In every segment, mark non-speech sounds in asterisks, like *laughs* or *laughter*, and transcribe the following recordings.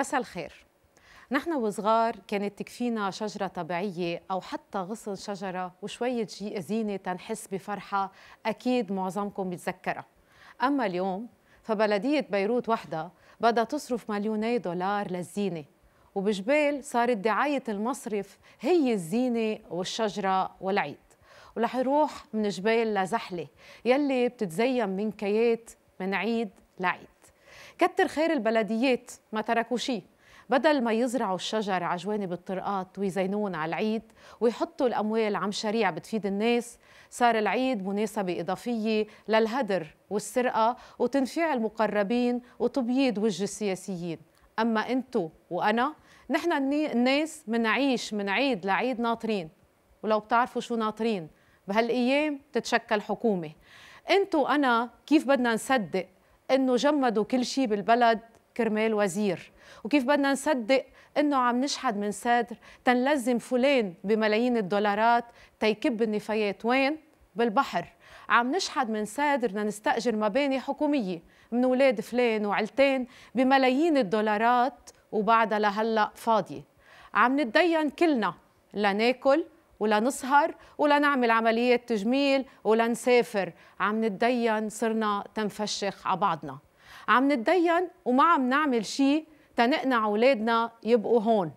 مساء الخير نحن وصغار كانت تكفينا شجرة طبيعية أو حتى غصن شجرة وشوية زينة تنحس بفرحة أكيد معظمكم بتذكرها أما اليوم فبلدية بيروت وحدها بدها تصرف مليوني دولار للزينة وبجبال صارت دعاية المصرف هي الزينة والشجرة والعيد ورح يروح من جبال لزحلة يلي بتتزين من كيات من عيد لعيد كتر خير البلديات ما تركوا شيء بدل ما يزرعوا الشجر على جوانب الطرقات ويزينون على العيد ويحطوا الأموال عم شريع بتفيد الناس صار العيد مناسبة إضافية للهدر والسرقة وتنفيع المقربين وتبييض وجه السياسيين أما أنتو وأنا نحن الناس منعيش من عيد لعيد ناطرين ولو بتعرفوا شو ناطرين بهالأيام تتشكل حكومة أنتو وأنا كيف بدنا نصدق انه جمدوا كل شيء بالبلد كرمال وزير وكيف بدنا نصدق انه عم نشحد من صدر تنلزم فلان بملايين الدولارات تيكب النفايات وين بالبحر عم نشحد من صدرنا نستأجر مباني حكومية من أولاد فلان وعيلتين بملايين الدولارات وبعدها لهلأ فاضية عم نتدين كلنا لناكل ولا نسهر ولا نعمل عملية تجميل ولا نسافر عم نتدين صرنا تنفشخ على بعضنا عم نتدين وما عم نعمل شيء تنقنع أولادنا يبقوا هون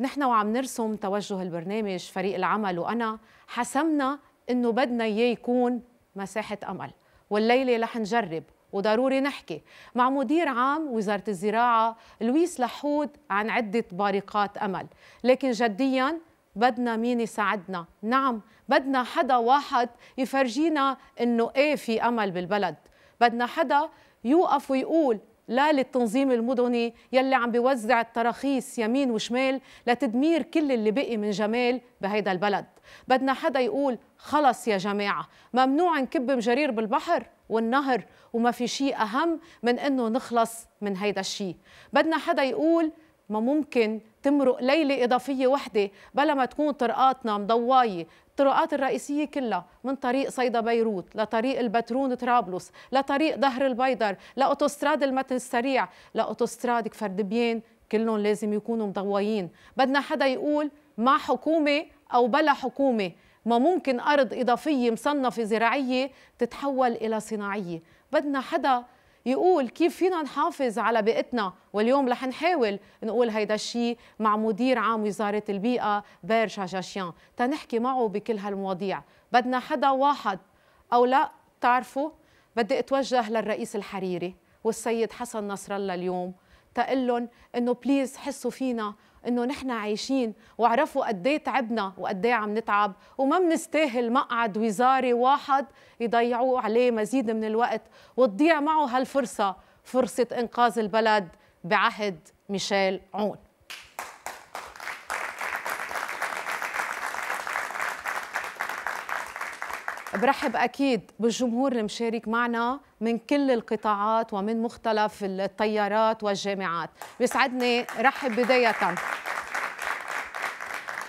نحن وعم نرسم توجه البرنامج فريق العمل وأنا حسمنا إنه بدنا إياه يكون مساحة أمل والليلة رح نجرب وضروري نحكي مع مدير عام وزارة الزراعة لويس لحود عن عدة بارقات أمل لكن جدياً بدنا مين يساعدنا نعم بدنا حدا واحد يفرجينا انه ايه في امل بالبلد بدنا حدا يوقف ويقول لا للتنظيم المدني يلي عم بيوزع التراخيص يمين وشمال لتدمير كل اللي بقي من جمال بهيدا البلد بدنا حدا يقول خلص يا جماعة ممنوع نكب مجرير بالبحر والنهر وما في شيء أهم من أنه نخلص من هيدا الشيء بدنا حدا يقول ما ممكن تمرق ليلة إضافية وحدة بلا ما تكون طرقاتنا مضواية الطرقات الرئيسية كلها من طريق صيدا بيروت لطريق البترون طرابلس لطريق ظهر البيدر لأوتوستراد المتن السريع لأوتوستراد كفردبيان كلهم لازم يكونوا مضويين بدنا حدا يقول مع حكومة أو بلا حكومة ما ممكن أرض إضافية مصنفة زراعية تتحول إلى صناعية بدنا حدا يقول كيف فينا نحافظ على بيئتنا واليوم رح نحاول نقول هيدا الشيء مع مدير عام وزارة البيئة بير شاشاشيان تنحكي معه بكل هالمواضيع بدنا حدا واحد أو لا تعرفوا بدي أتوجه للرئيس الحريري والسيد حسن نصر الله اليوم تقول لهم انه بليز حسوا فينا انه نحن عايشين وعرفوا قد إيه تعبنا وقد إيه عم نتعب وما منستاهل مقعد وزاري واحد يضيعوا عليه مزيد من الوقت وتضيع معه هالفرصه فرصه انقاذ البلد بعهد ميشيل عون برحب اكيد بالجمهور المشارك معنا من كل القطاعات ومن مختلف التيارات والجامعات بيسعدني رحب بدايه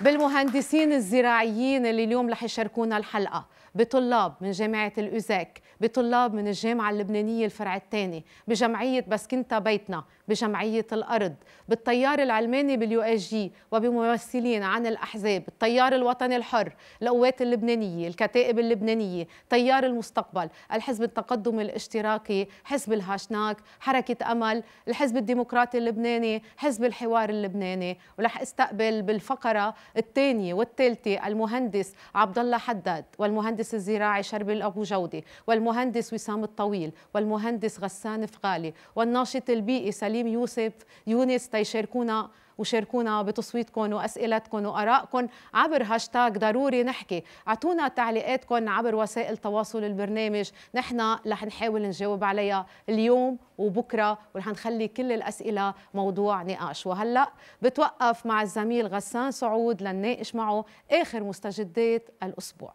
بالمهندسين الزراعيين اللي اليوم رح يشاركونا الحلقه بطلاب من جامعه الاوزاك بطلاب من الجامعه اللبنانيه الفرع الثاني بجمعيه بسكنتا بيتنا بجمعية الأرض بالتيار العلماني باليو اس جي وبممثلين عن الأحزاب التيار الوطني الحر القوات اللبنانية الكتائب اللبنانية تيار المستقبل الحزب التقدم الاشتراكي حزب الهاشناك حركة أمل الحزب الديمقراطي اللبناني حزب الحوار اللبناني ولح استقبل بالفقرة الثانية والثالثة المهندس عبد الله حداد والمهندس الزراعي شربل أبو جودة والمهندس وسام الطويل والمهندس غسان فغالي والناشط البيئي سليم سليم يوسف يونس تيشاركونا وشاركونا بتصويتكم واسئلتكم وارائكم عبر هاشتاغ ضروري نحكي اعطونا تعليقاتكم عبر وسائل تواصل البرنامج نحن رح نحاول نجاوب عليها اليوم وبكره ورح نخلي كل الاسئله موضوع نقاش وهلا بتوقف مع الزميل غسان سعود لنناقش معه اخر مستجدات الاسبوع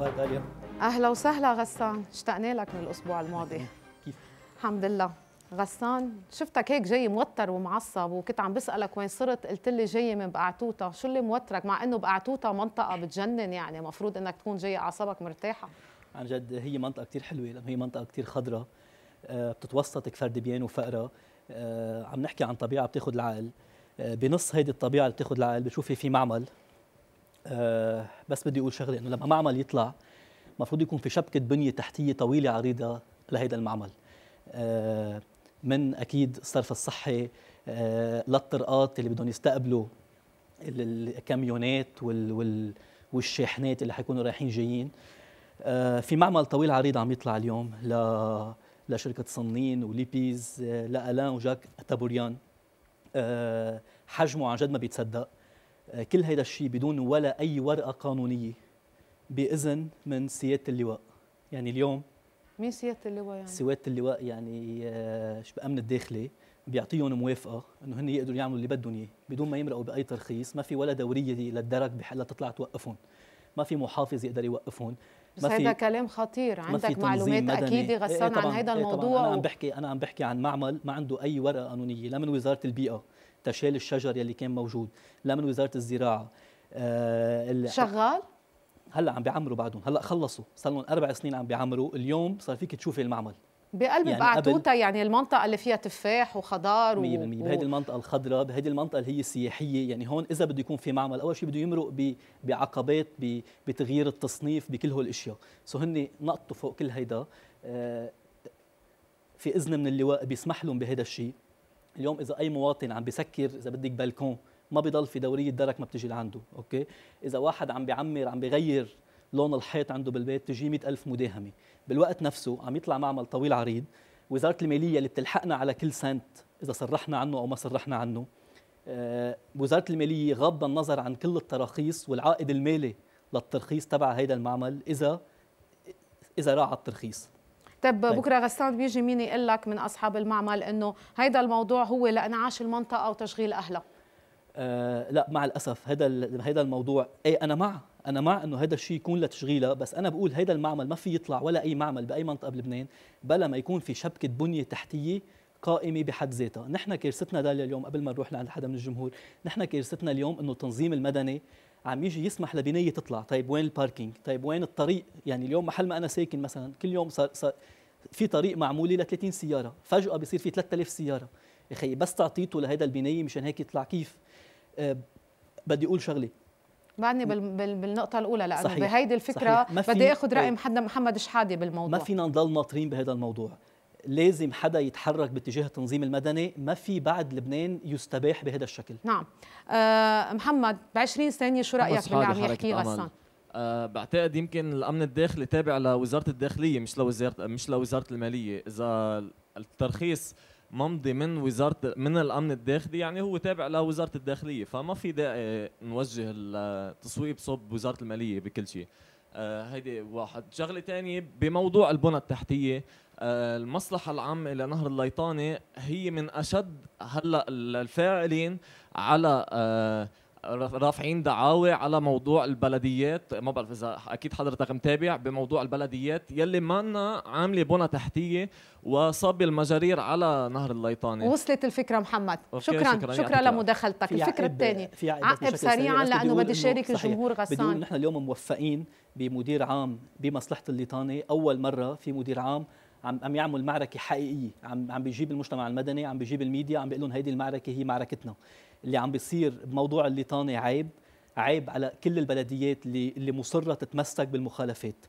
الاخبار داليا؟ اهلا وسهلا غسان، اشتقنا لك من الاسبوع الماضي كيف؟ الحمد لله غسان شفتك هيك جاي موتر ومعصب وكنت عم بسالك وين صرت قلت لي جاي من بقعتوطه شو اللي موترك مع انه بقعتوطه منطقه بتجنن يعني مفروض انك تكون جاي اعصابك مرتاحه عن جد هي منطقه كثير حلوه لانه هي منطقه كثير خضراء آه، بتتوسط كفر دبيان وفقره آه، عم نحكي عن طبيعه بتاخذ العقل آه، بنص هيدي الطبيعه اللي بتاخذ العقل بتشوفي في معمل آه، بس بدي اقول شغله انه لما معمل يطلع المفروض يكون في شبكه بنيه تحتيه طويله عريضه لهذا المعمل آه، من اكيد الصرف الصحي آه، للطرقات اللي بدهم يستقبلوا الكاميونات والشاحنات اللي حيكونوا رايحين جايين في معمل طويل عريض عم يطلع اليوم ل لشركه صنين وليبيز لالان وجاك تابوريان حجمه عن جد ما بيتصدق آه، كل هيدا الشيء بدون ولا اي ورقه قانونيه باذن من سياده اللواء يعني اليوم مين سياده اللواء يعني سياده اللواء يعني آه، شو امن الداخلي بيعطيهم موافقه انه هن يقدروا يعملوا اللي بدهم اياه بدون ما يمرقوا باي ترخيص ما في ولا دوريه للدرك بحلا تطلع توقفهم ما في محافظ يقدر يوقفهم ما بس هذا كلام خطير عندك معلومات اكيد غسان ايه, إيه، عن هذا إيه، الموضوع ايه انا عم بحكي انا عم بحكي عن معمل ما عنده اي ورقه قانونيه لا من وزاره البيئه تشال الشجر يلي كان موجود لا من وزاره الزراعه آه شغال هلا عم بيعمروا بعدهم هلا خلصوا صار لهم اربع سنين عم بيعمروا اليوم صار فيك تشوفي المعمل بقلب يعني بعتوتا يعني المنطقة اللي فيها تفاح وخضار و... 100% بهيدي المنطقة الخضراء بهيدي المنطقة اللي هي السياحية يعني هون إذا بده يكون في معمل أول شيء بده يمرق ب... بعقبات ب... بتغيير التصنيف بكل هول الاشياء سو هن نقطوا فوق كل هيدا آه في إذن من اللواء بيسمح لهم بهيدا الشيء اليوم اذا اي مواطن عم بسكر اذا بدك بالكون ما بضل في دوريه درك ما بتجي لعنده اوكي اذا واحد عم بيعمر عم بيغير لون الحيط عنده بالبيت تجي مئة ألف مداهمة بالوقت نفسه عم يطلع معمل طويل عريض وزارة المالية اللي بتلحقنا على كل سنت إذا صرحنا عنه أو ما صرحنا عنه آه، وزارة المالية غض النظر عن كل التراخيص والعائد المالي للترخيص تبع هيدا المعمل إذا إذا راعى الترخيص طب طيب. بكره غسان بيجي مين يقول لك من اصحاب المعمل انه هيدا الموضوع هو لانعاش المنطقه وتشغيل اهلها آه لا مع الاسف هذا هذا الموضوع اي انا مع انا مع انه هذا الشيء يكون لتشغيله بس انا بقول هذا المعمل ما في يطلع ولا اي معمل باي منطقه بلبنان بلا ما يكون في شبكه بنيه تحتيه قائمة بحد ذاتها، نحن كارثتنا داليا اليوم قبل ما نروح لعند حدا من الجمهور، نحن كارثتنا اليوم انه التنظيم المدني عم يجي يسمح لبنيه تطلع طيب وين الباركينج طيب وين الطريق يعني اليوم محل ما انا ساكن مثلا كل يوم صار, صار في طريق معمول ل 30 سياره فجاه بصير في 3000 سياره يا اخي بس تعطيته لهيدا البنايه مشان هيك يطلع كيف أه بدي اقول شغله بعدني بالنقطة الأولى لأنه صحيح. بهيدي الفكرة صحيح. بدي آخذ رأي إيه. محمد شحادي بالموضوع ما فينا نضل ناطرين بهذا الموضوع لازم حدا يتحرك باتجاه التنظيم المدني ما في بعد لبنان يستباح بهذا الشكل نعم أه محمد ب 20 ثانيه شو رايك باللي عم يحكيه غسان أه بعتقد يمكن الامن الداخلي تابع لوزاره الداخليه مش لوزاره مش لوزاره الماليه اذا الترخيص ممضي من وزاره من الامن الداخلي يعني هو تابع لوزاره الداخليه فما في داعي نوجه التصويب صوب وزاره الماليه بكل شيء آه، هيدي أه واحد شغله ثانيه بموضوع البنى التحتيه المصلحة العامة لنهر الليطانة هي من أشد هلا الفاعلين على آه، رافعين دعاوى على موضوع البلديات ما بعرف اذا اكيد حضرتك متابع بموضوع البلديات يلي لنا عامله بنى تحتيه وصب المجارير على نهر الليطاني وصلت الفكره محمد شكرا شكرا, شكرا لمداخلتك الفكره الثانيه عقب سريعا لانه بدي شارك الجمهور غسان بدي نحن اليوم موفقين بمدير عام بمصلحه الليطاني اول مره في مدير عام عم عم يعمل معركه حقيقيه عم عم بيجيب المجتمع المدني عم بيجيب الميديا عم بيقول لهم هيدي المعركه هي معركتنا اللي عم بيصير بموضوع الليطاني عيب عيب على كل البلديات اللي اللي مصره تتمسك بالمخالفات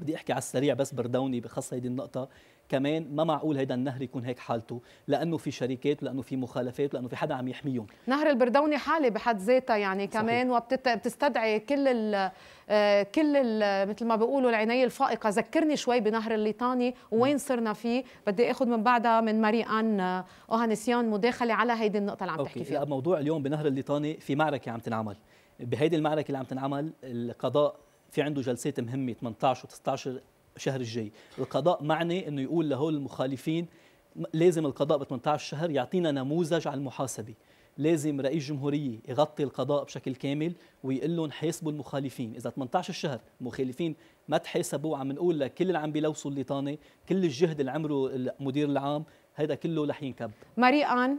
بدي احكي على السريع بس بردوني بخص هيدي النقطه كمان ما معقول هيدا النهر يكون هيك حالته لانه في شركات ولانه في مخالفات ولانه في حدا عم يحميهم نهر البردوني حاله بحد ذاتها يعني كمان وبتستدعي كل ال آه، كل ال مثل ما بيقولوا العنايه الفائقه ذكرني شوي بنهر الليطاني وين صرنا فيه بدي اخذ من بعدها من ماري ان آه، اوهانسيان مداخله على هيدي النقطه اللي عم تحكي فيها موضوع اليوم بنهر الليطاني في معركه عم تنعمل بهيدي المعركه اللي عم تنعمل القضاء في عنده جلسات مهمه 18 و19 الشهر الجاي القضاء معني انه يقول لهول المخالفين لازم القضاء ب 18 شهر يعطينا نموذج على المحاسبه لازم رئيس جمهورية يغطي القضاء بشكل كامل ويقول لهم حاسبوا المخالفين إذا 18 شهر مخالفين ما تحاسبوا عم نقول لكل اللي عم بيلوثوا الليطانة كل الجهد اللي عمله المدير العام هذا كله رح ينكب مريئا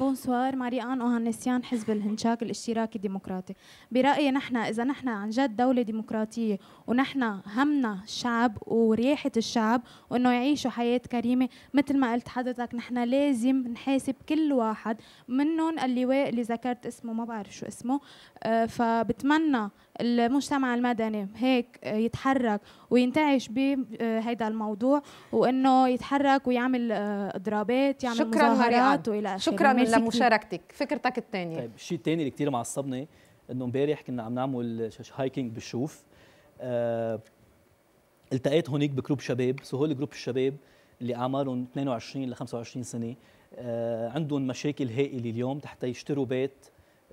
بونسوار ماريان أوهانسيان حزب الهنشاك الاشتراكي الديمقراطي برأيي نحن إذا نحن عن جد دولة ديمقراطية ونحن همنا الشعب وريحة الشعب وإنه يعيشوا حياة كريمة مثل ما قلت حضرتك نحن لازم نحاسب كل واحد منهم اللواء اللي ذكرت اسمه ما بعرف شو اسمه أه فبتمنى المجتمع المدني هيك آه، يتحرك وينتعش بهيدا آه، الموضوع وانه يتحرك ويعمل آه، اضرابات يعمل شكرا مظاهرات والى اخره شكرا لمشاركتك فكرتك الثانيه طيب الشيء الثاني اللي كثير معصبني انه امبارح كنا عم نعمل هايكينج بالشوف آه التقيت هونيك بجروب شباب سو هول جروب الشباب اللي اعمارهم 22 ل 25 سنه آه عندهم مشاكل هائله اليوم تحت يشتروا بيت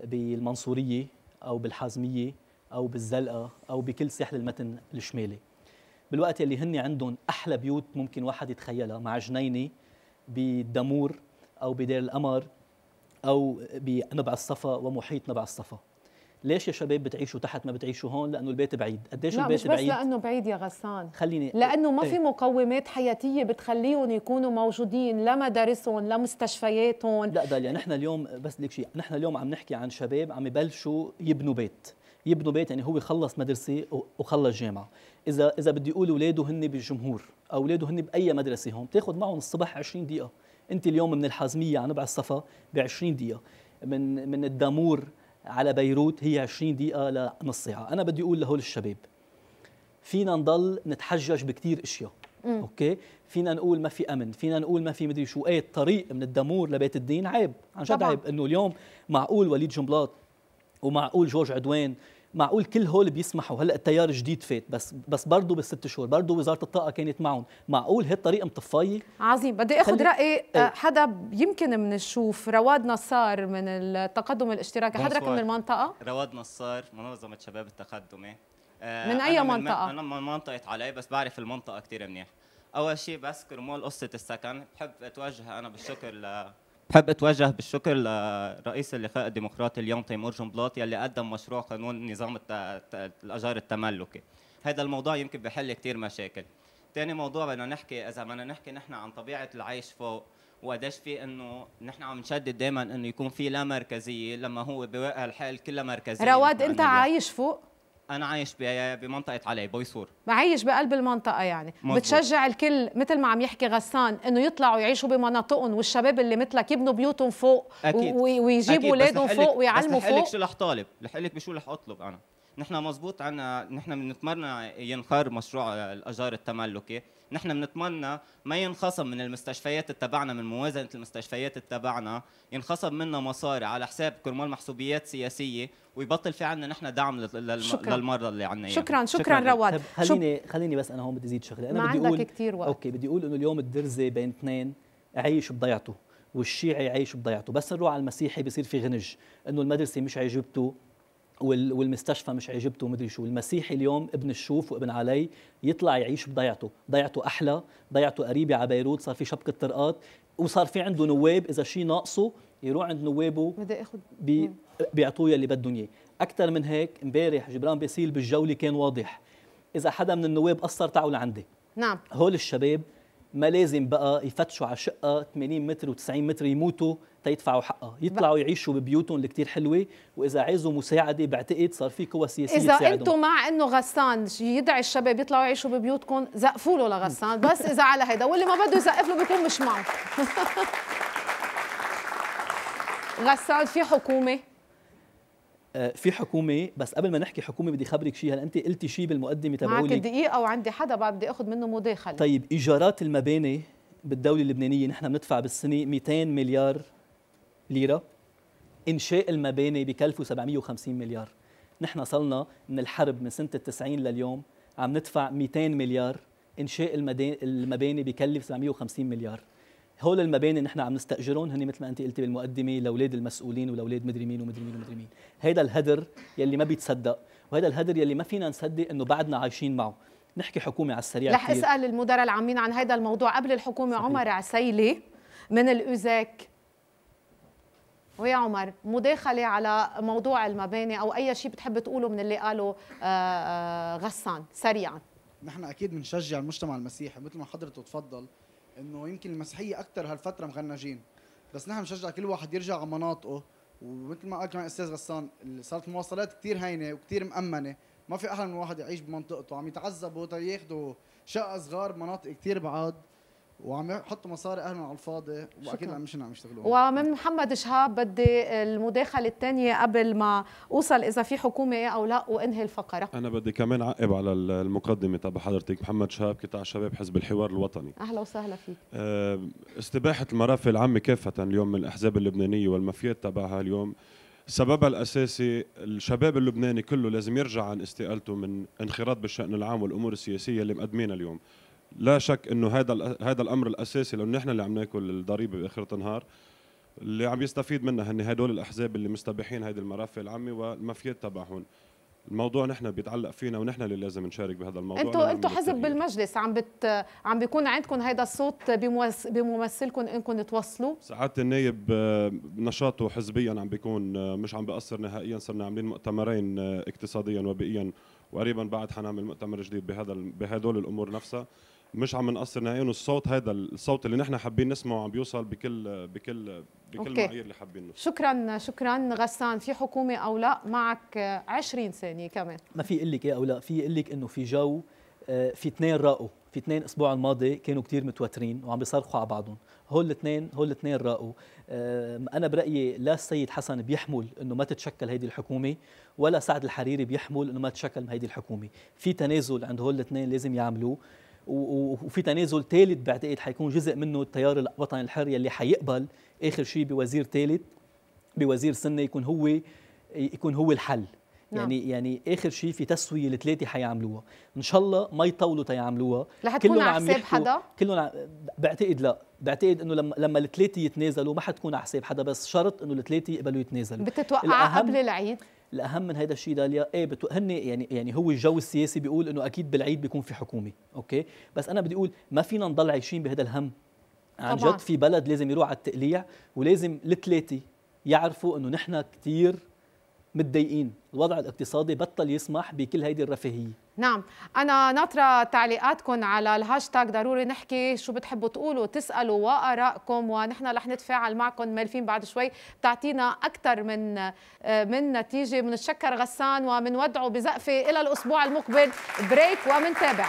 بالمنصوريه او بالحازميه او بالزلقه او بكل ساحل المتن الشمالي بالوقت اللي هن عندهم احلى بيوت ممكن واحد يتخيلها مع جنينه بالدمور او بدير القمر او بنبع الصفا ومحيط نبع الصفا ليش يا شباب بتعيشوا تحت ما بتعيشوا هون لانه البيت بعيد قديش البيت مش بس بعيد لانه بعيد يا غسان خليني لانه ما ايه؟ في مقومات حياتيه بتخليهم يكونوا موجودين لا مدارسهم لا مستشفياتهم لا داليا نحن اليوم بس لك شيء نحن اليوم عم نحكي عن شباب عم يبلشوا يبنوا بيت يبنوا بيت يعني هو خلص مدرسه وخلص جامعه اذا اذا بدي اقول اولاده هن بالجمهور او اولاده هن باي مدرسه هون بتاخذ معهم الصبح 20 دقيقه انت اليوم من الحازميه على نبع الصفا ب 20 دقيقه من من الدامور على بيروت هي 20 دقيقه لنص ساعه انا بدي اقول لهول الشباب فينا نضل نتحجج بكثير اشياء مم. اوكي فينا نقول ما في امن فينا نقول ما في مدري شو اي الطريق من الدمور لبيت الدين عيب عن جد عيب انه اليوم معقول وليد جنبلاط ومعقول جورج عدوان معقول كل هول بيسمحوا هلا التيار الجديد فات بس بس برضه بالست شهور برضه وزاره الطاقه كانت معهم معقول هالطريقه مطفيه عظيم بدي اخذ راي آه، إيه. حدا يمكن بنشوف رواد نصار من التقدم الاشتراكي حضرتك من المنطقه رواد نصار منظمه شباب التقدمي إيه. آه، من اي من منطقه انا من منطقه علي بس بعرف المنطقه كثير منيح اول شيء بذكر مول قصه السكن بحب اتوجه انا بالشكر ل بحب اتوجه بالشكر لرئيس اللقاء الديمقراطي اليوم تيمور جنبلاط يلي قدم مشروع قانون نظام الاجار التملكي هذا الموضوع يمكن بحل كثير مشاكل ثاني موضوع بدنا نحكي اذا بدنا نحكي نحن عن طبيعه العيش فوق وقديش في انه نحن عم نشدد دائما انه يكون في لا مركزيه لما هو بواقع الحال كلها مركزيه رواد انت يعني عايش فوق انا عايش بمنطقه علي بويسور بعيش بقلب المنطقه يعني مزبوط. بتشجع الكل مثل ما عم يحكي غسان انه يطلعوا يعيشوا بمناطقهم والشباب اللي مثلك يبنوا بيوتهم فوق أكيد. ويجيبوا اولادهم فوق ويعلموا بس فوق بس شو رح طالب رح بشو رح اطلب انا نحن مزبوط عنا نحن بنتمنى ينخر مشروع الاجار التملكي نحن بنتمنى ما ينخصم من المستشفيات تبعنا من موازنه المستشفيات تبعنا ينخصم منا مصاري على حساب كرمال محسوبيات سياسيه ويبطل في عنا نحن دعم شكرا. للمرضى اللي عنا يعني. شكرا شكرا, رواد طيب خليني خليني بس انا هون بدي زيد شغله انا ما بدي عندك اقول كتير وقت. اوكي بدي اقول انه اليوم الدرزه بين اثنين عايش بضيعته والشيعي عايش بضيعته بس نروح على المسيحي بصير في غنج انه المدرسه مش عجبته والمستشفى مش عجبته ومدري شو المسيحي اليوم ابن الشوف وابن علي يطلع يعيش بضيعته ضيعته أحلى ضيعته قريبة على بيروت صار في شبكة طرقات وصار في عنده نواب إذا شيء ناقصه يروح عند نوابه بده ياخذ بي... نعم. بيعطوه اللي بدهم اياه اكثر من هيك امبارح جبران بيسيل بالجوله كان واضح اذا حدا من النواب قصر تعالوا لعندي نعم هول الشباب ما لازم بقى يفتشوا على شقه 80 متر و90 متر يموتوا تيدفعوا حقها يطلعوا يعيشوا ببيوتهم اللي كثير حلوه واذا عايزوا مساعده بعتقد صار في قوى سياسيه اذا انتم مع انه غسان يدعي الشباب يطلعوا يعيشوا ببيوتكم زقفوا له لغسان بس اذا على هيدا واللي ما بده يزقف له بيكون مش معه *laughs* غسان في حكومه آه، في حكومه بس قبل ما نحكي حكومه بدي خبرك شيء هلا انت قلتي شيء بالمقدمه تبعولي معك دقيقه وعندي حدا بعد بدي اخذ منه مداخله طيب ايجارات المباني بالدوله اللبنانيه نحن بندفع بالسنه 200 مليار ليره انشاء المباني بكلفه 750 مليار نحن صلنا من الحرب من سنه 90 لليوم عم ندفع 200 مليار انشاء المباني بكلف 750 مليار هول المباني اللي نحن عم نستاجرهم هن مثل ما انت قلتي بالمقدمه لاولاد المسؤولين ولاولاد مدري مين ومدري مين ومدري مين هيدا الهدر يلي ما بيتصدق وهذا الهدر يلي ما فينا نصدق انه بعدنا عايشين معه نحكي حكومه على السريع رح اسال المدراء العامين عن هذا الموضوع قبل الحكومه صحيح. عمر عسيلي من الاوزاك ويا عمر مداخله على موضوع المباني او اي شيء بتحب تقوله من اللي قاله آه، آه، غسان سريعا نحن اكيد بنشجع المجتمع المسيحي مثل ما حضرته تفضل انه يمكن المسيحيه اكثر هالفتره مغنجين بس نحن بنشجع كل واحد يرجع على مناطقه ومثل ما قال كمان استاذ غسان صارت المواصلات كثير هينه وكثير مامنه ما في احلى من واحد يعيش بمنطقته عم يتعذبوا تا طيب ياخذوا شقه صغار بمناطق كثير بعاد وعم يحطوا مصاري اهلهم على الفاضي واكيد عم مش عم يشتغلوا ومن محمد شهاب بدي المداخله الثانيه قبل ما اوصل اذا في حكومه إيه او لا وانهي الفقره انا بدي كمان عقب على المقدمه تبع حضرتك محمد شهاب قطاع شباب حزب الحوار الوطني اهلا وسهلا فيك آه، استباحه المرافق العامه كافه اليوم من الاحزاب اللبنانيه والمافيات تبعها اليوم سببها الاساسي الشباب اللبناني كله لازم يرجع عن استقالته من انخراط بالشان العام والامور السياسيه اللي مقدمينها اليوم لا شك انه هذا هذا الامر الاساسي لانه نحن اللي عم ناكل الضريبه باخر النهار اللي عم يستفيد منها هن هدول الاحزاب اللي مستبحين هذه المرافق العامه والمافيات تبعهم الموضوع نحن بيتعلق فينا ونحن اللي لازم نشارك بهذا الموضوع انتوا انتوا حزب بالمجلس عم بت عم بيكون عندكم هيدا الصوت بممثلكم انكم توصلوا سعاده النايب آه، نشاطه حزبيا عم بيكون آه، مش عم بيأثر نهائيا صرنا عاملين مؤتمرين آه، اقتصاديا وبيئيا وقريبا بعد حنعمل مؤتمر جديد بهذا بهدول الامور نفسها مش عم نقصر نهائيا الصوت هذا الصوت اللي نحن حابين نسمعه عم بيوصل بكل بكل بكل المعايير اللي حابين نسمعه شكرا شكرا غسان في حكومه او لا معك 20 ثانيه كمان ما في اقول لك ايه او لا في اقول لك انه في جو آه، في اثنين راقوا في اثنين الاسبوع الماضي كانوا كثير متوترين وعم بيصرخوا على بعضهم هول الاثنين هول الاثنين راقوا آه، انا برايي لا السيد حسن بيحمل انه ما تتشكل هيدي الحكومه ولا سعد الحريري بيحمل انه ما تتشكل هيدي الحكومه في تنازل عند هول الاثنين لازم يعملوه وفي تنازل ثالث بعتقد حيكون جزء منه التيار الوطني الحر يلي حيقبل اخر شيء بوزير ثالث بوزير سنه يكون هو يكون هو الحل نعم. يعني يعني اخر شيء في تسويه الثلاثه حيعملوها ان شاء الله ما يطولوا تيعملوها كلهم على حساب حدا كلهم بعتقد لا بعتقد انه لما لما الثلاثه يتنازلوا ما حتكون على حساب حدا بس شرط انه الثلاثه يقبلوا يتنازلوا بتتوقع قبل العيد الاهم من هذا الشيء داليا ايه بتو... هن يعني يعني هو الجو السياسي بيقول انه اكيد بالعيد بيكون في حكومه اوكي بس انا بدي اقول ما فينا نضل عايشين بهذا الهم عن جد في بلد لازم يروح على التقليع ولازم الثلاثه يعرفوا انه نحن كثير متضايقين الوضع الاقتصادي بطل يسمح بكل هيدي الرفاهيه نعم انا ناطره تعليقاتكم على الهاشتاج ضروري نحكي شو بتحبوا تقولوا تسالوا وارائكم ونحن رح نتفاعل معكم مالفين بعد شوي بتعطينا اكثر من من نتيجه بنتشكر غسان وبنودعه بزقفه الى الاسبوع المقبل بريك ومنتابع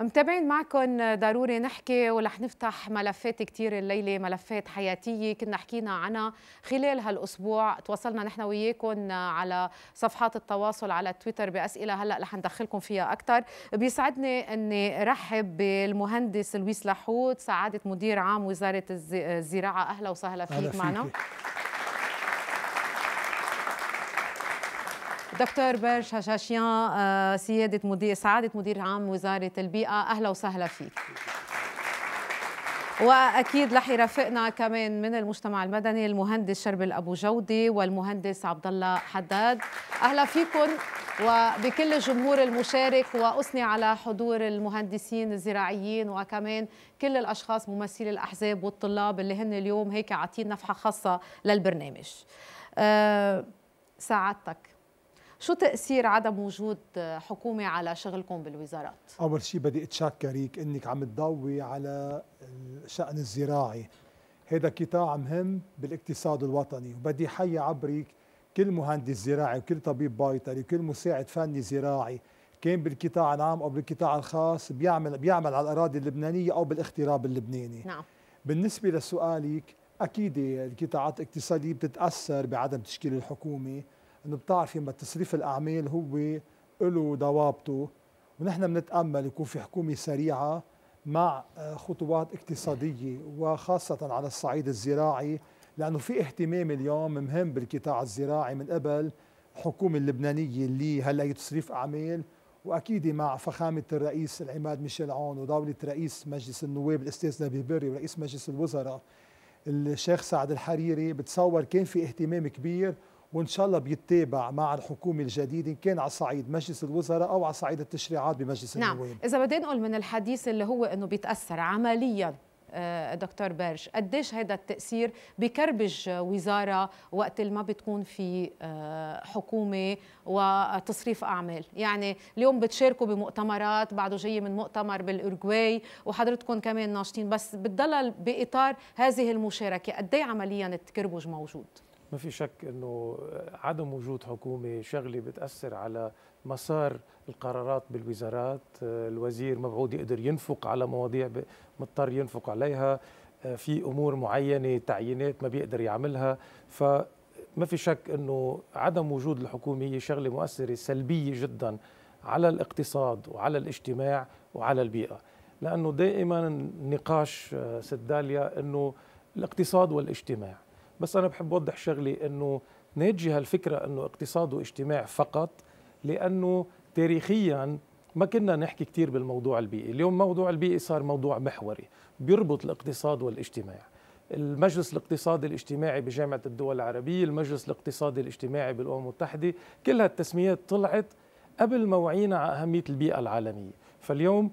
متابعين معكم ضروري نحكي ورح نفتح ملفات كثير الليله ملفات حياتيه كنا حكينا عنها خلال هالاسبوع تواصلنا نحن وياكم على صفحات التواصل على تويتر باسئله هلا رح ندخلكم فيها اكثر بيسعدني اني رحب بالمهندس لويس لحوت سعاده مدير عام وزاره الزراعه اهلا وسهلا فيك معنا فيك. دكتور بير هشاشيان آه، سيادة مدير سعادة مدير عام وزارة البيئة أهلا وسهلا فيك واكيد رح يرافقنا كمان من المجتمع المدني المهندس شربل ابو جودي والمهندس عبد الله حداد اهلا فيكم وبكل الجمهور المشارك واثني على حضور المهندسين الزراعيين وكمان كل الاشخاص ممثلي الاحزاب والطلاب اللي هن اليوم هيك عاطين نفحه خاصه للبرنامج أه سعادتك شو تأثير عدم وجود حكومة على شغلكم بالوزارات؟ أول شيء بدي أتشكرك أنك عم تضوي على الشأن الزراعي هذا قطاع مهم بالاقتصاد الوطني وبدي حي عبرك كل مهندس زراعي وكل طبيب بيطري وكل مساعد فني زراعي كان بالقطاع العام او بالقطاع الخاص بيعمل بيعمل على الاراضي اللبنانيه او بالاغتراب اللبناني نعم بالنسبه لسؤالك اكيد القطاعات الاقتصاديه بتتاثر بعدم تشكيل الحكومه انه بتعرفي ما تصريف الاعمال هو له ضوابطه ونحن بنتامل يكون في حكومه سريعه مع آه، خطوات اقتصاديه وخاصه على الصعيد الزراعي لانه في اهتمام اليوم مهم بالقطاع الزراعي من قبل الحكومه اللبنانيه اللي هلا تصريف اعمال واكيد مع فخامه الرئيس العماد ميشيل عون ودوله رئيس مجلس النواب الاستاذ نبيل بري ورئيس مجلس الوزراء الشيخ سعد الحريري بتصور كان في اهتمام كبير وان شاء الله بيتابع مع الحكومه الجديده ان كان على صعيد مجلس الوزراء او على صعيد التشريعات بمجلس نعم. النواب اذا بدنا نقول من الحديث اللي هو انه بيتاثر عمليا آه، دكتور بيرش قديش هذا التأثير بكربج وزارة وقت اللي ما بتكون في آه، حكومة وتصريف أعمال يعني اليوم بتشاركوا بمؤتمرات بعده جاية من مؤتمر بالأورجواي وحضرتكم كمان ناشطين بس بتضل بإطار هذه المشاركة قد عمليا التكربج موجود ما في شك انه عدم وجود حكومه شغله بتاثر على مسار القرارات بالوزارات، الوزير مبعود يقدر ينفق على مواضيع مضطر ينفق عليها، في امور معينه تعيينات ما بيقدر يعملها ف ما في شك انه عدم وجود الحكومه هي شغله مؤثره سلبيه جدا على الاقتصاد وعلى الاجتماع وعلى البيئه لانه دائما النقاش آه، سداليا انه الاقتصاد والاجتماع بس أنا بحب أوضح شغلي أنه ناتجه هالفكرة أنه اقتصاد واجتماع فقط لأنه تاريخياً ما كنا نحكي كثير بالموضوع البيئي اليوم موضوع البيئي صار موضوع محوري بيربط الاقتصاد والاجتماع المجلس الاقتصادي الاجتماعي بجامعة الدول العربية المجلس الاقتصادي الاجتماعي بالأمم المتحدة كل هالتسميات طلعت قبل ما وعينا على أهمية البيئة العالمية فاليوم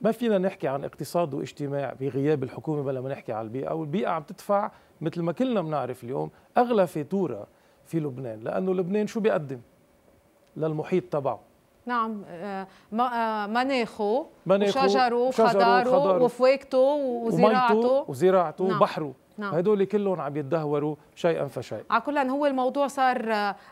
ما فينا نحكي عن اقتصاد واجتماع بغياب الحكومة بلا ما نحكي عن البيئة والبيئة عم تدفع مثل ما كلنا بنعرف اليوم اغلى فاتوره في لبنان لانه لبنان شو بيقدم للمحيط تبعه نعم آه، آه، مناخه مناخه وشجره وخضاره وفواكته وزراعته وزراعته نعم. وبحره نعم. هدول كلهم عم يتدهوروا شيئا فشيئا على كل هو الموضوع صار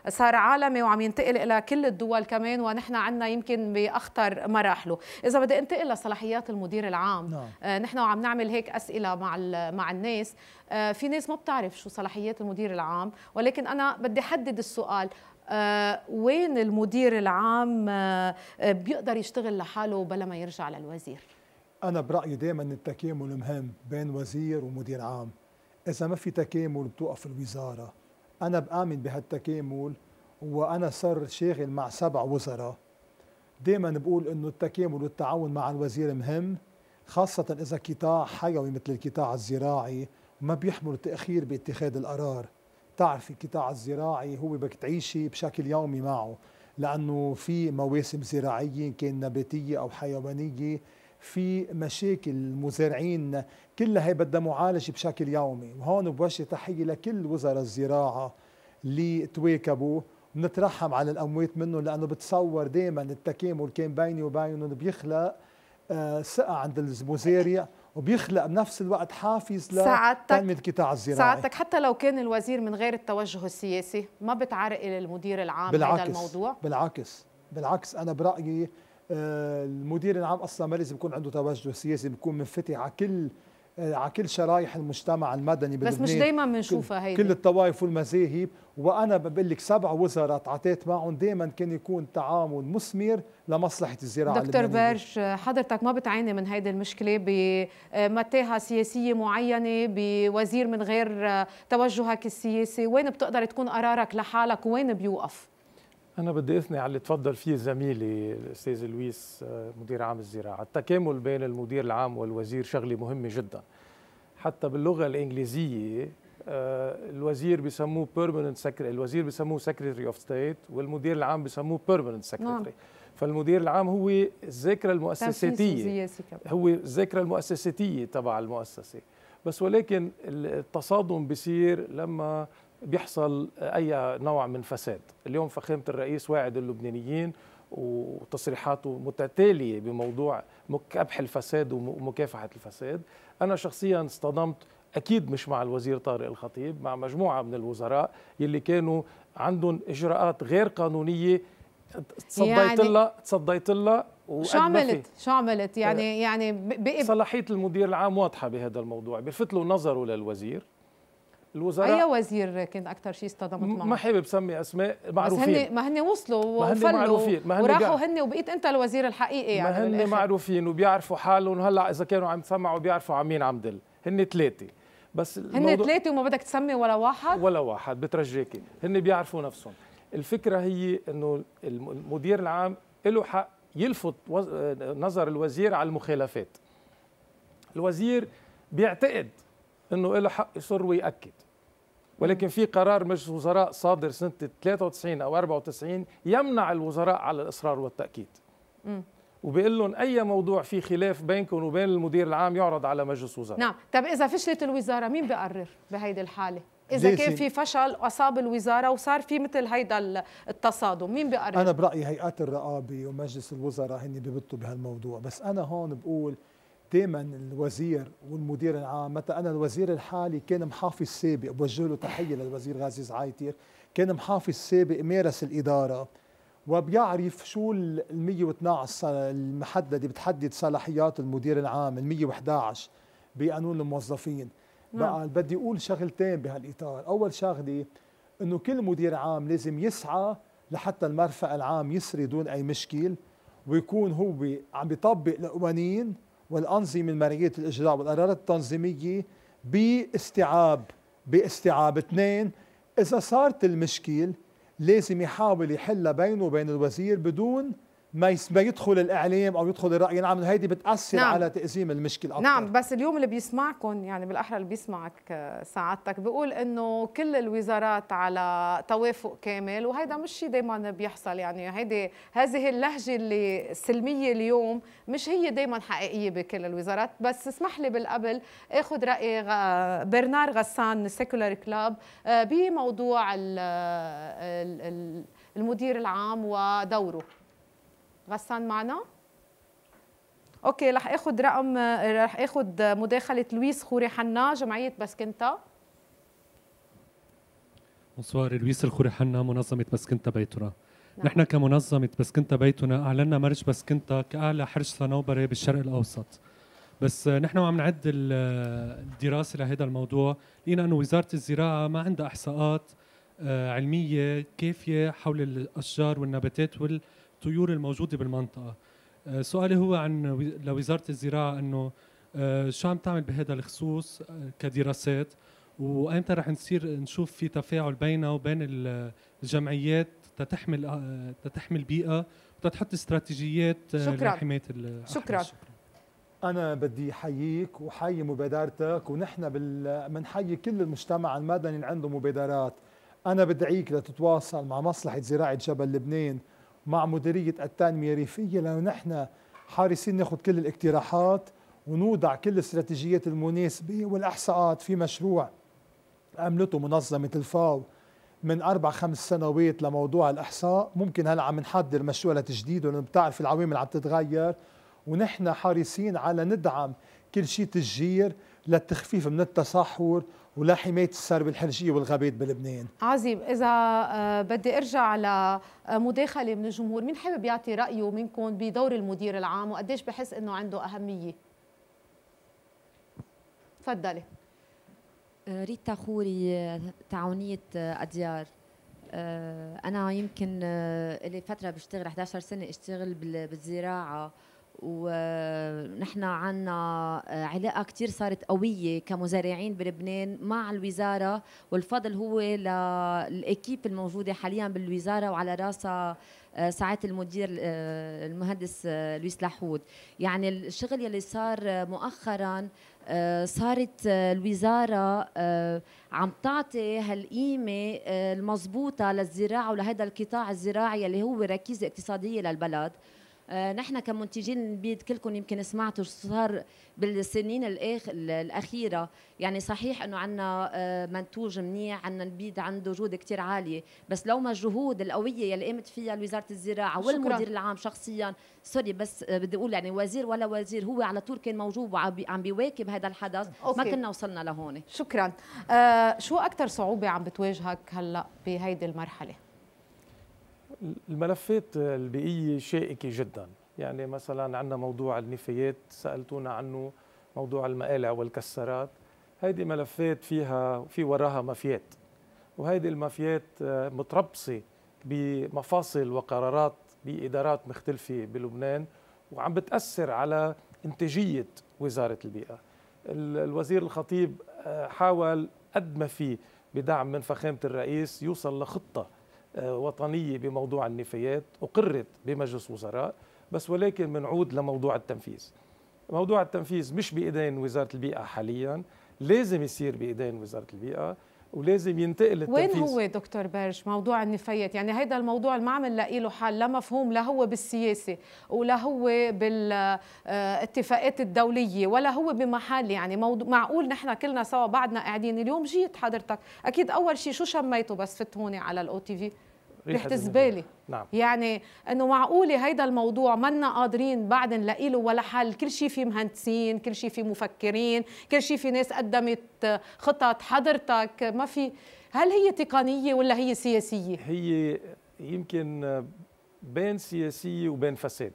صار عالمي وعم ينتقل الى كل الدول كمان ونحن عندنا يمكن باخطر مراحله اذا بدي انتقل لصلاحيات المدير العام نعم. آه، نحن وعم نعمل هيك اسئله مع مع الناس آه، في ناس ما بتعرف شو صلاحيات المدير العام ولكن انا بدي احدد السؤال آه، وين المدير العام بيقدر يشتغل لحاله بلا ما يرجع للوزير انا برايي دائما التكامل مهم بين وزير ومدير عام إذا ما في تكامل بتوقف الوزارة أنا بآمن بهالتكامل وأنا صار شاغل مع سبع وزراء دائما بقول إنه التكامل والتعاون مع الوزير مهم خاصة إذا قطاع حيوي مثل القطاع الزراعي ما بيحمل تأخير باتخاذ القرار تعرفي القطاع الزراعي هو بدك تعيشي بشكل يومي معه لأنه في مواسم زراعية كان نباتية أو حيوانية في مشاكل المزارعين كلها هي بدها معالجه بشكل يومي وهون بوجه تحيه لكل وزراء الزراعه اللي تواكبوا بنترحم على الاموات منهم لانه بتصور دائما التكامل كان بيني وبينهم بيخلق آه، ثقه عند المزارع وبيخلق بنفس الوقت حافز لتنمية القطاع الزراعي ساعتك حتى لو كان الوزير من غير التوجه السياسي ما بتعرقل المدير العام بالعكس هذا الموضوع بالعكس بالعكس انا برايي المدير العام اصلا ما لازم يكون عنده توجه سياسي بيكون منفتح على كل على كل شرائح المجتمع المدني بس مش دايما بنشوفها هي كل الطوائف والمذاهب وانا بقول لك سبع وزراء تعاطيت معهم دائما كان يكون تعامل مثمر لمصلحه الزراعه دكتور برج حضرتك ما بتعاني من هيدي المشكله بمتاهه سياسيه معينه بوزير من غير توجهك السياسي وين بتقدر تكون قرارك لحالك وين بيوقف أنا بدي أثني على اللي تفضل فيه زميلي الأستاذ لويس آه، مدير عام الزراعة، التكامل بين المدير العام والوزير شغلة مهمة جدا. حتى باللغة الإنجليزية آه، الوزير بسموه بيرمننت سكرتري، الوزير بسموه سكرتري أوف ستيت والمدير العام بسموه بيرمننت نعم. سكرتري. فالمدير العام هو الذاكرة المؤسساتية هو الذاكرة المؤسساتية تبع المؤسسة. بس ولكن التصادم بصير لما بيحصل اي نوع من فساد اليوم فخامه الرئيس واعد اللبنانيين وتصريحاته متتاليه بموضوع كبح الفساد ومكافحه الفساد انا شخصيا اصطدمت اكيد مش مع الوزير طارق الخطيب مع مجموعه من الوزراء يلي كانوا عندهم اجراءات غير قانونيه تصديت يعني لها تصديت لها شو عملت؟ شو عملت؟ يعني آه، يعني بقب... صلاحيه المدير العام واضحه بهذا الموضوع، بلفت له نظره للوزير الوزراء اي وزير كان اكثر شيء اصطدمت معه؟ ما حابب سمي اسماء معروفين بس هن ما هن وصلوا وفلوا ما هن وراحوا هن وبقيت انت الوزير الحقيقي يعني ما هن معروفين وبيعرفوا حالهم وهلا اذا كانوا عم يسمعوا بيعرفوا على مين عم دل هن ثلاثه بس هن ثلاثه وما بدك تسمي ولا واحد ولا واحد بترجيكي هن بيعرفوا نفسهم الفكره هي انه المدير العام له حق يلفت نظر الوزير على المخالفات الوزير بيعتقد انه له حق يصر ويأكد ولكن في قرار مجلس وزراء صادر سنه 93 او 94 يمنع الوزراء على الاصرار والتاكيد م. وبيقول لهم اي موضوع في خلاف بينكم وبين المدير العام يعرض على مجلس وزراء نعم طب اذا فشلت الوزاره مين بيقرر بهيدي الحاله اذا كان في فشل اصاب الوزاره وصار في مثل هيدا التصادم مين بيقرر انا برايي هيئات الرقابه ومجلس الوزراء هن بيبطوا بهالموضوع بس انا هون بقول دائما الوزير والمدير العام متى انا الوزير الحالي كان محافظ سابق بوجه له تحيه للوزير غازي زعايتير كان محافظ سابق مارس الاداره وبيعرف شو ال 112 المحدده بتحدد صلاحيات المدير العام ال 111 بقانون الموظفين نعم. بقى بدي اقول شغلتين بهالاطار اول شغله انه كل مدير عام لازم يسعى لحتى المرفأ العام يسري دون اي مشكل ويكون هو عم بيطبق القوانين والأنظمة المرئية الإجراء والقرارات التنظيمية باستيعاب باستيعاب اثنين إذا صارت المشكل لازم يحاول يحلها بينه وبين الوزير بدون ما ما يدخل الاعلام او يدخل الراي العام هيدي بتاثر نعم. على تقزيم المشكله أكثر. نعم بس اليوم اللي بيسمعكم يعني بالاحرى اللي بيسمعك آه، سعادتك بيقول انه كل الوزارات على توافق كامل وهيدا مش شيء دائما بيحصل يعني هيدي هذه اللهجه اللي سلميه اليوم مش هي دائما حقيقيه بكل الوزارات بس اسمح لي بالقبل اخذ راي برنار غسان من السيكولار كلاب بموضوع آه، المدير العام ودوره غسان معنا اوكي رح اخذ رقم رح اخذ مداخله لويس خوري حنا جمعيه بسكنتا بونسوار لويس الخوري حنا منظمه بسكنتا بيتنا نعم. نحن كمنظمة بسكنتا بيتنا أعلنا مرج بسكنتا كأعلى حرج صنوبري بالشرق الأوسط بس نحن وعم نعد الدراسة لهذا الموضوع لقينا أنه وزارة الزراعة ما عندها إحصاءات آه، علمية كافية حول الأشجار والنباتات وال الطيور الموجوده بالمنطقه آه، سؤالي هو عن لوزاره الزراعه انه آه، شو عم تعمل بهذا الخصوص آه، كدراسات وايمتى رح نصير نشوف في تفاعل بينها وبين الجمعيات تتحمل تتحمل بيئه وتتحط استراتيجيات شكرا لحمايه شكرا. شكرا انا بدي حييك وحيي مبادرتك ونحن بنحيي كل المجتمع المدني اللي عنده مبادرات انا بدعيك لتتواصل مع مصلحه زراعه جبل لبنان مع مديرية التنمية الريفية لأنه نحن حارسين ناخذ كل الاقتراحات ونوضع كل الاستراتيجيات المناسبة والإحصاءات في مشروع عملته منظمة الفاو من أربع خمس سنوات لموضوع الإحصاء ممكن هلأ عم نحضر مشروع لتجديده لأنه بتعرف العوامل عم تتغير ونحن حريصين على ندعم كل شيء تشجير للتخفيف من التصحر ولحماية السرب الحرجية والغابات بلبنان عظيم إذا آه، بدي أرجع لمداخلة آه، من الجمهور مين حابب يعطي رأيه منكم بدور المدير العام وقديش بحس أنه عنده أهمية تفضلي آه، ريتا خوري تعاونية أديار أنا يمكن لي فترة بشتغل 11 سنة اشتغل بالزراعة ونحن عنا آه، علاقة كتير صارت قوية كمزارعين بلبنان مع الوزارة والفضل هو للإكيب الموجودة حاليا بالوزارة وعلى راسها آه، ساعات المدير آه، المهندس لويس لحود يعني الشغل يلي صار مؤخرا صارت الوزارة عم تعطي هالقيمة المضبوطة للزراعة ولهذا القطاع الزراعي اللي هو ركيزة اقتصادية للبلد آه، نحن كمنتجين البيض كلكم يمكن سمعتوا شو صار بالسنين الأخ... الاخيره يعني صحيح انه عندنا آه، منتوج منيح عندنا البيض عنده جوده كثير عاليه بس لو ما الجهود القويه اللي قامت فيها وزاره الزراعه والمدير العام شخصيا سوري بس آه، بدي اقول يعني وزير ولا وزير هو على طول كان موجود وعم بيواكب هذا الحدث أوكي. ما كنا وصلنا لهون شكرا آه شو اكثر صعوبه عم بتواجهك هلا بهيدي المرحله الملفات البيئية شائكة جدا يعني مثلا عندنا موضوع النفايات سألتونا عنه موضوع المقالع والكسرات هيدي ملفات فيها في وراها مافيات وهيدي المافيات آه، متربصة بمفاصل وقرارات بإدارات مختلفة بلبنان وعم بتأثر على إنتاجية وزارة البيئة الوزير الخطيب آه، حاول قد ما فيه بدعم من فخامة الرئيس يوصل لخطة آه، وطنية بموضوع النفايات أقرت بمجلس وزراء بس ولكن منعود لموضوع التنفيذ موضوع التنفيذ مش بإيدين وزارة البيئة حاليا لازم يصير بإيدين وزارة البيئة ولازم ينتقل التنفيذ وين هو دكتور برج موضوع النفايات يعني هيدا الموضوع اللي ما عم نلاقي له حل لا مفهوم لا هو بالسياسه ولا هو بالاتفاقات الدوليه ولا هو بمحل يعني موضوع معقول نحن كلنا سوا بعدنا قاعدين اليوم جيت حضرتك اكيد اول شيء شو شميته بس فت هون على الاو تي في ريحه الزباله نعم يعني انه معقوله هيدا الموضوع منا قادرين بعد نلاقي له ولا حل كل شيء في مهندسين كل شيء في مفكرين كل شيء في ناس قدمت خطط حضرتك ما في هل هي تقنيه ولا هي سياسيه هي يمكن بين سياسيه وبين فساد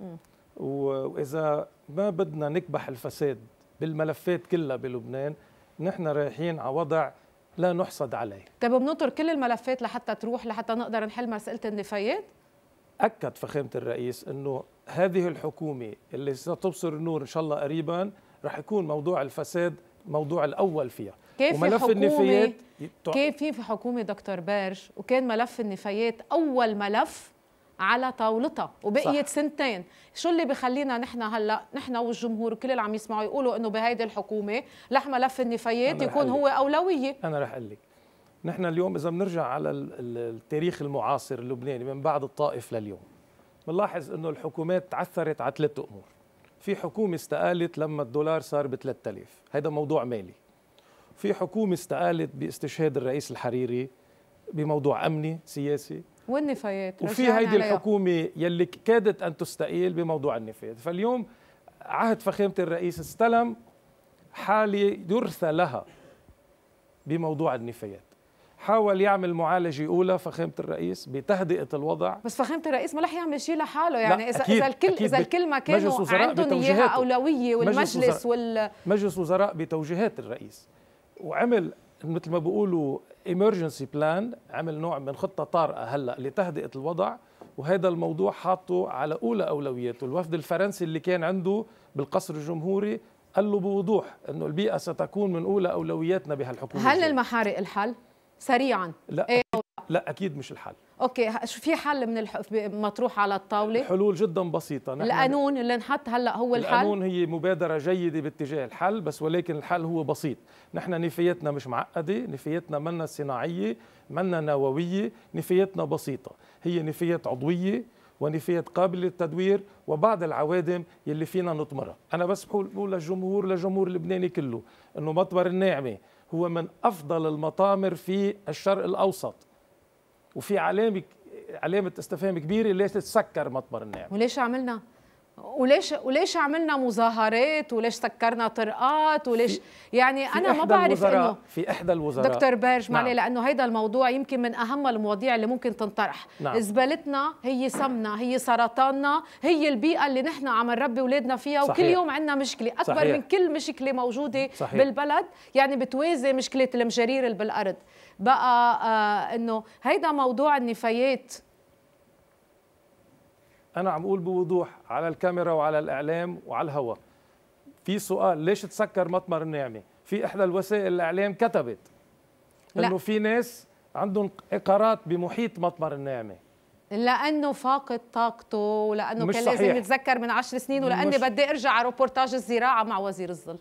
م. واذا ما بدنا نكبح الفساد بالملفات كلها بلبنان نحن رايحين على وضع لا نحصد عليه طيب بننطر كل الملفات لحتى تروح لحتى نقدر نحل مسألة النفايات؟ أكد فخامة الرئيس أنه هذه الحكومة اللي ستبصر النور إن شاء الله قريبا رح يكون موضوع الفساد موضوع الأول فيها كيف وملف في النفايات كيف في حكومة دكتور بارش وكان ملف النفايات أول ملف على طاولتها وبقيت سنتين شو اللي بخلينا نحن هلا نحن والجمهور وكل اللي عم يسمعوا يقولوا انه بهيدي الحكومه لح ملف النفايات يكون هو اولويه انا رح اقول لك نحن اليوم اذا بنرجع على التاريخ المعاصر اللبناني من بعد الطائف لليوم بنلاحظ انه الحكومات تعثرت على ثلاث امور في حكومه استقالت لما الدولار صار ب 3000 هذا موضوع مالي في حكومه استقالت باستشهاد الرئيس الحريري بموضوع امني سياسي والنفايات وفي هيدي الحكومه يلي كادت ان تستقيل بموضوع النفايات فاليوم عهد فخامه الرئيس استلم حاله يرثى لها بموضوع النفايات حاول يعمل معالجة أولى فخامة الرئيس بتهدئة الوضع بس فخامة الرئيس ما رح يعمل شيء لحاله يعني إذا إذا الكل إذا الكل ما كانوا عندهم إياها أولوية والمجلس مجلس وزراء وال مجلس وزراء بتوجيهات الرئيس وعمل مثل ما بيقولوا ايمرجنسي بلان عمل نوع من خطه طارئه هلا لتهدئه الوضع وهذا الموضوع حاطه على اولى اولوياته الوفد الفرنسي اللي كان عنده بالقصر الجمهوري قال له بوضوح انه البيئه ستكون من اولى اولوياتنا بهالحكومه هل المحارق الحل سريعا لا إيه؟ لا اكيد مش الحل اوكي في حل من الح... مطروح على الطاوله حلول جدا بسيطه نحن القانون اللي انحط هلا هو الحل القانون هي مبادره جيده باتجاه الحل بس ولكن الحل هو بسيط نحن نفاياتنا مش معقده نفاياتنا منا صناعيه منا نوويه نفاياتنا بسيطه هي نفايات عضويه ونفايات قابله للتدوير وبعض العوادم يلي فينا نطمرها انا بس بقول للجمهور للجمهور اللبناني كله انه مطبر الناعمه هو من افضل المطامر في الشرق الاوسط وفي علامه علامه استفهام كبيره ليش تسكر مطبر النعم وليش عملنا وليش وليش عملنا مظاهرات وليش سكرنا طرقات وليش يعني انا ما بعرف انه في احدى الوزراء دكتور بيرج نعم. معلي لانه هيدا الموضوع يمكن من اهم المواضيع اللي ممكن تنطرح نعم. زبالتنا هي سمنا هي سرطاننا هي البيئه اللي نحن عم نربي اولادنا فيها صحيح. وكل يوم عندنا مشكله اكبر صحيح. من كل مشكله موجوده صحيح. بالبلد يعني بتوازي مشكله المجرير اللي بالارض بقى آه، انه هيدا موضوع النفايات انا عم اقول بوضوح على الكاميرا وعلى الاعلام وعلى الهواء في سؤال ليش تسكر مطمر النعمه في احدى الوسائل الاعلام كتبت انه في ناس عندهم اقارات بمحيط مطمر الناعمه لانه فاقد طاقته ولانه كان لازم يتذكر من عشر سنين ولاني بدي ارجع على روبورتاج الزراعه مع وزير الظل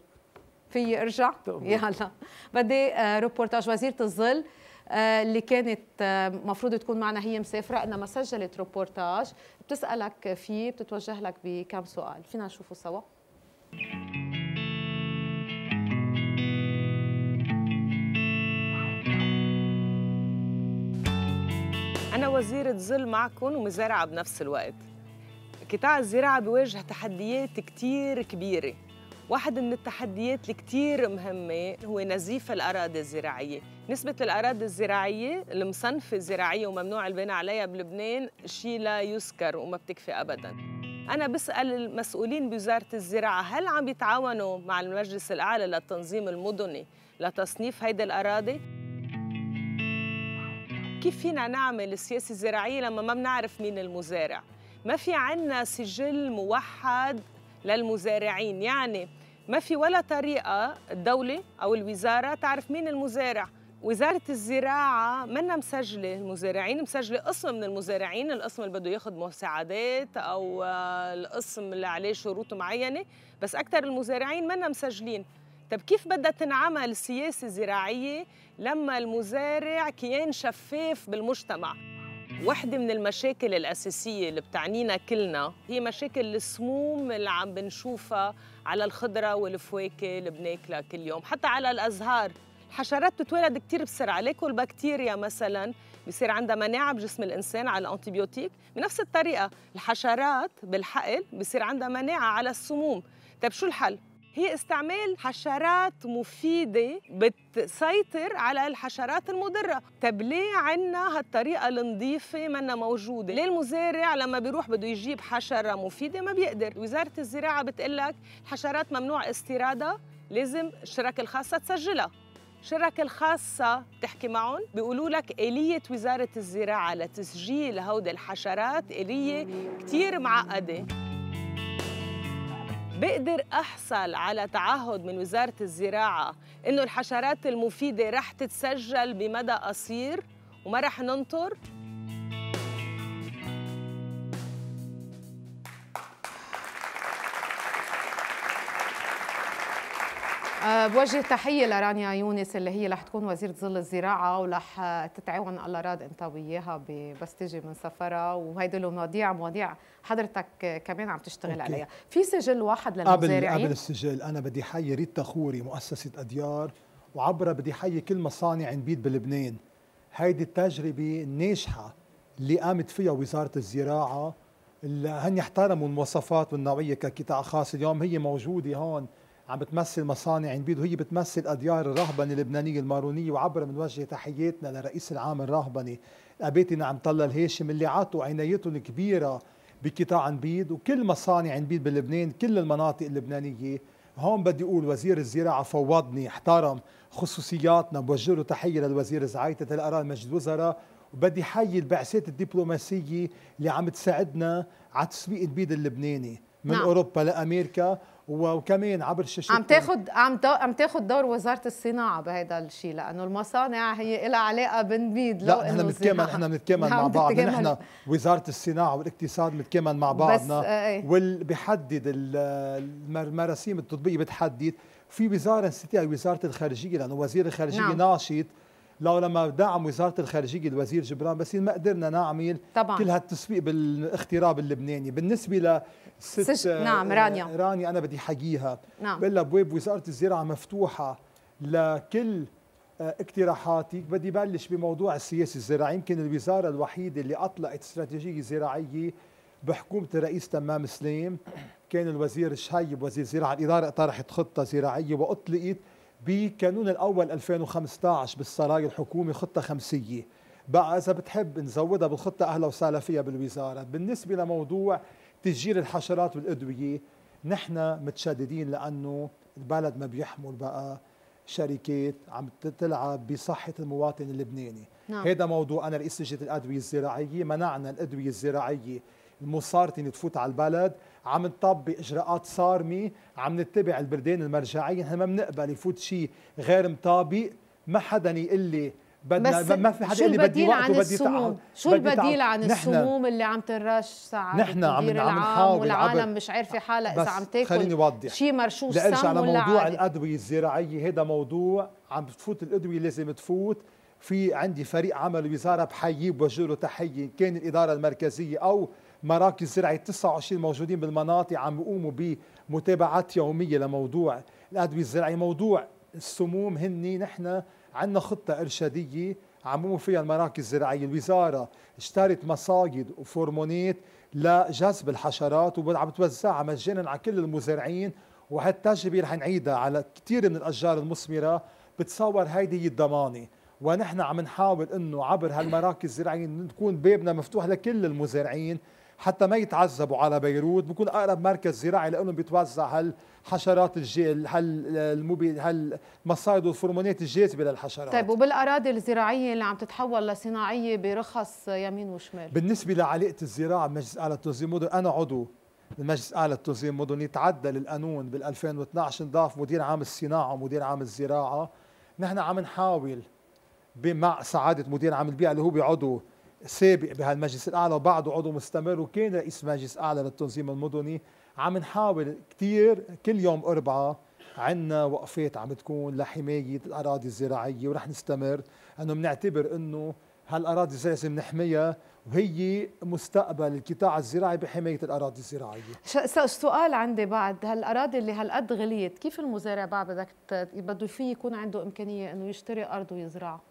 في ارجع يلا بدي روبورتاج وزيره الظل اللي كانت آه، مفروض تكون معنا هي مسافرة إنما سجلت روبورتاج بتسألك فيه بتتوجه لك بكم سؤال فينا نشوفه سوا أنا وزيرة ظل معكم ومزارعة بنفس الوقت قطاع الزراعة بيواجه تحديات كثير كبيرة واحد من التحديات الكتير مهمة هو نزيف الأراضي الزراعية نسبة الأراضي الزراعية المصنفة زراعية وممنوع البناء عليها بلبنان شيء لا يذكر وما بتكفي أبداً أنا بسأل المسؤولين بوزارة الزراعة هل عم يتعاونوا مع المجلس الأعلى للتنظيم المدني لتصنيف هيدي الأراضي؟ كيف فينا نعمل السياسة الزراعية لما ما بنعرف مين المزارع؟ ما في عنا سجل موحد للمزارعين يعني ما في ولا طريقة الدولة أو الوزارة تعرف مين المزارع وزارة الزراعة منا مسجلة المزارعين مسجلة قسم من المزارعين القسم اللي بده ياخذ مساعدات أو آه، القسم اللي عليه شروط معينة بس أكثر المزارعين منا مسجلين طب كيف بدها تنعمل سياسة زراعية لما المزارع كيان شفاف بالمجتمع واحدة من المشاكل الأساسية اللي بتعنينا كلنا هي مشاكل السموم اللي عم بنشوفها على الخضره والفواكه اللي بناكلها كل يوم حتى على الازهار الحشرات بتتولد كثير بسرعه ليكو البكتيريا مثلا بصير عندها مناعه بجسم الانسان على الانتيبيوتيك بنفس الطريقه الحشرات بالحقل بصير عندها مناعه على السموم طيب شو الحل هي استعمال حشرات مفيدة بتسيطر على الحشرات المضرة طب ليه عنا هالطريقة النظيفة منا موجودة ليه المزارع لما بيروح بده يجيب حشرة مفيدة ما بيقدر وزارة الزراعة بتقلك الحشرات ممنوع استيرادها لازم الشركة الخاصة تسجلها الشركة الخاصة بتحكي معهم بيقولوا لك آلية وزارة الزراعة لتسجيل هودي الحشرات آلية كتير معقدة بقدر أحصل على تعهد من وزارة الزراعة إنه الحشرات المفيدة رح تتسجل بمدى قصير وما رح ننطر؟ بوجه تحية لرانيا يونس اللي هي رح تكون وزيرة ظل الزراعة ورح تتعاون الله راد انت وياها بس تجي من سفرها وهيدي المواضيع مواضيع حضرتك كمان عم تشتغل أوكي. عليها، في سجل واحد للمزارعين قبل قبل السجل أنا بدي حيي ريتا خوري مؤسسة أديار وعبرها بدي حيي كل مصانع نبيت بلبنان هيدي التجربة الناجحة اللي قامت فيها وزارة الزراعة اللي هن احترموا المواصفات والنوعية كقطاع خاص اليوم هي موجودة هون عم بتمثل مصانع عين وهي بتمثل أديار الرهبنة اللبنانية المارونية وعبر من وجه تحياتنا للرئيس العام الرهبنة قابيتنا عم طلال هاشم اللي عطوا عنايتهم الكبيرة بقطاع عنبيد وكل مصانع عنبيد بلبنان كل المناطق اللبنانية هون بدي اقول وزير الزراعه فوضني احترم خصوصياتنا بوجه له تحيه للوزير زعيتة القرار مجلس وزراء وبدي حي البعثات الدبلوماسيه اللي عم تساعدنا على تسويق البيض اللبناني من نعم. اوروبا لامريكا وكمان عبر الشاشات عم تاخد عم عم تاخد دور وزاره الصناعه بهذا الشيء لانه المصانع هي لها علاقه بنبيد لا احنا متكامل احنا متكامل نعم، مع بعض احنا وزاره الصناعه والاقتصاد بنتكامل مع بعضنا بس... آه، ايه. وبيحدد المراسيم التطبيقيه بتحدد في وزاره نسيتها وزاره الخارجيه لانه وزير الخارجيه نعم. ناشط لو لما دعم وزاره الخارجيه الوزير جبران باسيل ما قدرنا نعمل طبعا. كل هالتسويق بالاغتراب اللبناني بالنسبه لست سج... نعم رانيا آه، رانيا انا بدي حقيها نعم بلا بواب وزاره الزراعه مفتوحه لكل آه، اقتراحاتك بدي بلش بموضوع السياسه الزراعيه يمكن الوزاره الوحيده اللي اطلقت استراتيجيه زراعيه بحكومه الرئيس تمام سليم كان الوزير الشهيب وزير الزراعه الاداره طرحت خطه زراعيه واطلقت بكانون الأول 2015 بالسراي الحكومي خطة خمسية بقى إذا بتحب نزودها بالخطة أهلا وسهلا فيها بالوزارة بالنسبة لموضوع تسجيل الحشرات والأدوية نحن متشددين لأنه البلد ما بيحمل بقى شركات عم تلعب بصحة المواطن اللبناني نعم. هذا موضوع أنا رئيس لجنة الأدوية الزراعية منعنا الأدوية الزراعية المسارطنة تفوت على البلد عم نطبق اجراءات صارمه عم نتبع البلدان المرجعيه نحن ما بنقبل يفوت شيء غير مطابق ما حدا يقول لي بدنا بس ما في حدا يقول لي بدي وقت وبدي تعب شو البديل عن السموم اللي عم تنرش ساعات نحن عم العام نحاول والعالم مش عارفه حالها اذا عم تاكل خليني وضح شيء مرشوش سم على موضوع الادويه الزراعيه هذا موضوع عم تفوت الادويه لازم تفوت في عندي فريق عمل وزاره بحييه بوجه له تحيه كان الاداره المركزيه او مراكز زرعي 29 موجودين بالمناطق عم بيقوموا بمتابعات يوميه لموضوع الادويه الزراعيه موضوع السموم هن نحن عندنا خطه ارشاديه عم يقوموا فيها المراكز الزراعيه الوزاره اشترت مصايد وفورمونات لجذب الحشرات وعم بتوزعها مجانا على كل المزارعين وهالتجربه رح نعيدها على كثير من الاشجار المثمره بتصور هيدي هي الضمانه ونحن عم نحاول انه عبر هالمراكز الزراعيه نكون بابنا مفتوح لكل المزارعين حتى ما يتعذبوا على بيروت بكون اقرب مركز زراعي لانه بيتوزع هالحشرات حشرات الجيل هل المبي هل مصايد والفرمونات الجاذبه للحشرات طيب وبالاراضي الزراعيه اللي عم تتحول لصناعيه برخص يمين وشمال بالنسبه لعلاقه الزراعه بمجلس اعلى التنظيم المدن انا عضو المجلس الاعلى للتنظيم المدني تعدل القانون بال 2012 انضاف مدير عام الصناعه ومدير عام الزراعه نحن عم نحاول مع سعاده مدير عام البيئه اللي هو بعضو سابق بهالمجلس الاعلى وبعده عضو مستمر وكان رئيس مجلس اعلى للتنظيم المدني عم نحاول كثير كل يوم اربعه عندنا وقفات عم تكون لحمايه الاراضي الزراعيه ورح نستمر انه بنعتبر انه هالاراضي لازم نحميها وهي مستقبل القطاع الزراعي بحمايه الاراضي الزراعيه. سؤال عندي بعد هالاراضي اللي هالقد غليت، كيف المزارع بعد بدك بده فيه يكون عنده امكانيه انه يشتري ارض ويزرعها؟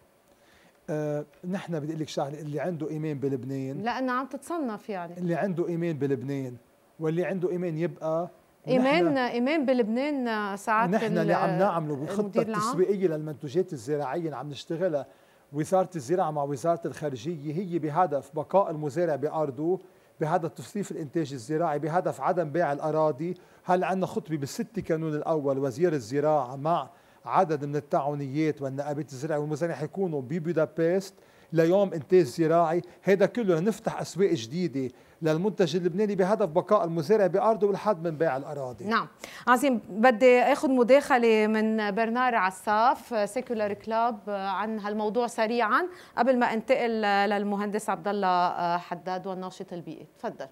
آه، نحن بدي اقول لك شغله اللي عنده ايمان بلبنان لانه عم تتصنف يعني اللي عنده ايمان بلبنان واللي عنده ايمان يبقى ايمان ايمان بلبنان ساعات نحن اللي عم نعمله بالخطه التسويقيه للمنتوجات الزراعيه اللي عم نشتغلها وزاره الزراعه مع وزاره الخارجيه هي بهدف بقاء المزارع بارضه بهدف تصنيف الانتاج الزراعي بهدف عدم بيع الاراضي هل عندنا خطبه بالست كانون الاول وزير الزراعه مع عدد من التعاونيات والنقابات الزراعيه والمزارعين حيكونوا ببودابست ليوم انتاج زراعي هذا كله لنفتح اسواق جديده للمنتج اللبناني بهدف بقاء المزارع بارضه والحد من بيع الاراضي نعم عظيم بدي اخذ مداخله من برنار عصاف سيكولار كلاب عن هالموضوع سريعا قبل ما انتقل للمهندس عبد الله آه، حداد والناشط البيئي تفضل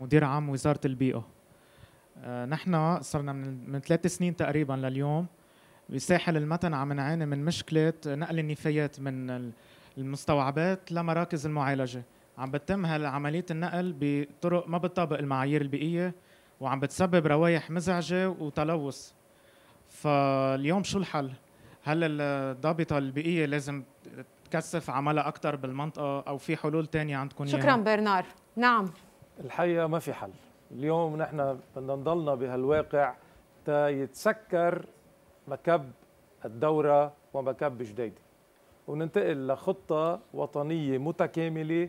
مدير عام وزاره البيئه آه، نحن صرنا من, من ثلاث سنين تقريبا لليوم بساحل المتن عم نعاني من مشكله نقل النفايات من المستوعبات لمراكز المعالجه عم بتم عمليه النقل بطرق ما بتطابق المعايير البيئيه وعم بتسبب روايح مزعجه وتلوث فاليوم شو الحل هل الضابطه البيئيه لازم تكثف عملها اكثر بالمنطقه او في حلول ثانيه عندكم شكرا يعني؟ برنار نعم الحقيقه ما في حل اليوم نحن بدنا نضلنا بهالواقع تا يتسكر مكب الدورة ومكب جديد وننتقل لخطة وطنية متكاملة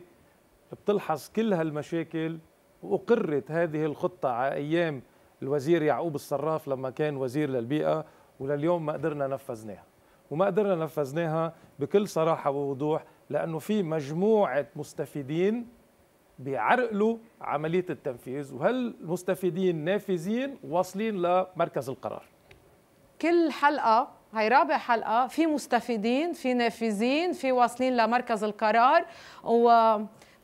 بتلحظ كل هالمشاكل وأقرت هذه الخطة على أيام الوزير يعقوب الصراف لما كان وزير للبيئة ولليوم ما قدرنا نفذناها وما قدرنا نفذناها بكل صراحة ووضوح لأنه في مجموعة مستفيدين بيعرقلوا عمليه التنفيذ وهل المستفيدين نافذين واصلين لمركز القرار كل حلقه هي رابع حلقه في مستفيدين في نافذين في واصلين لمركز القرار و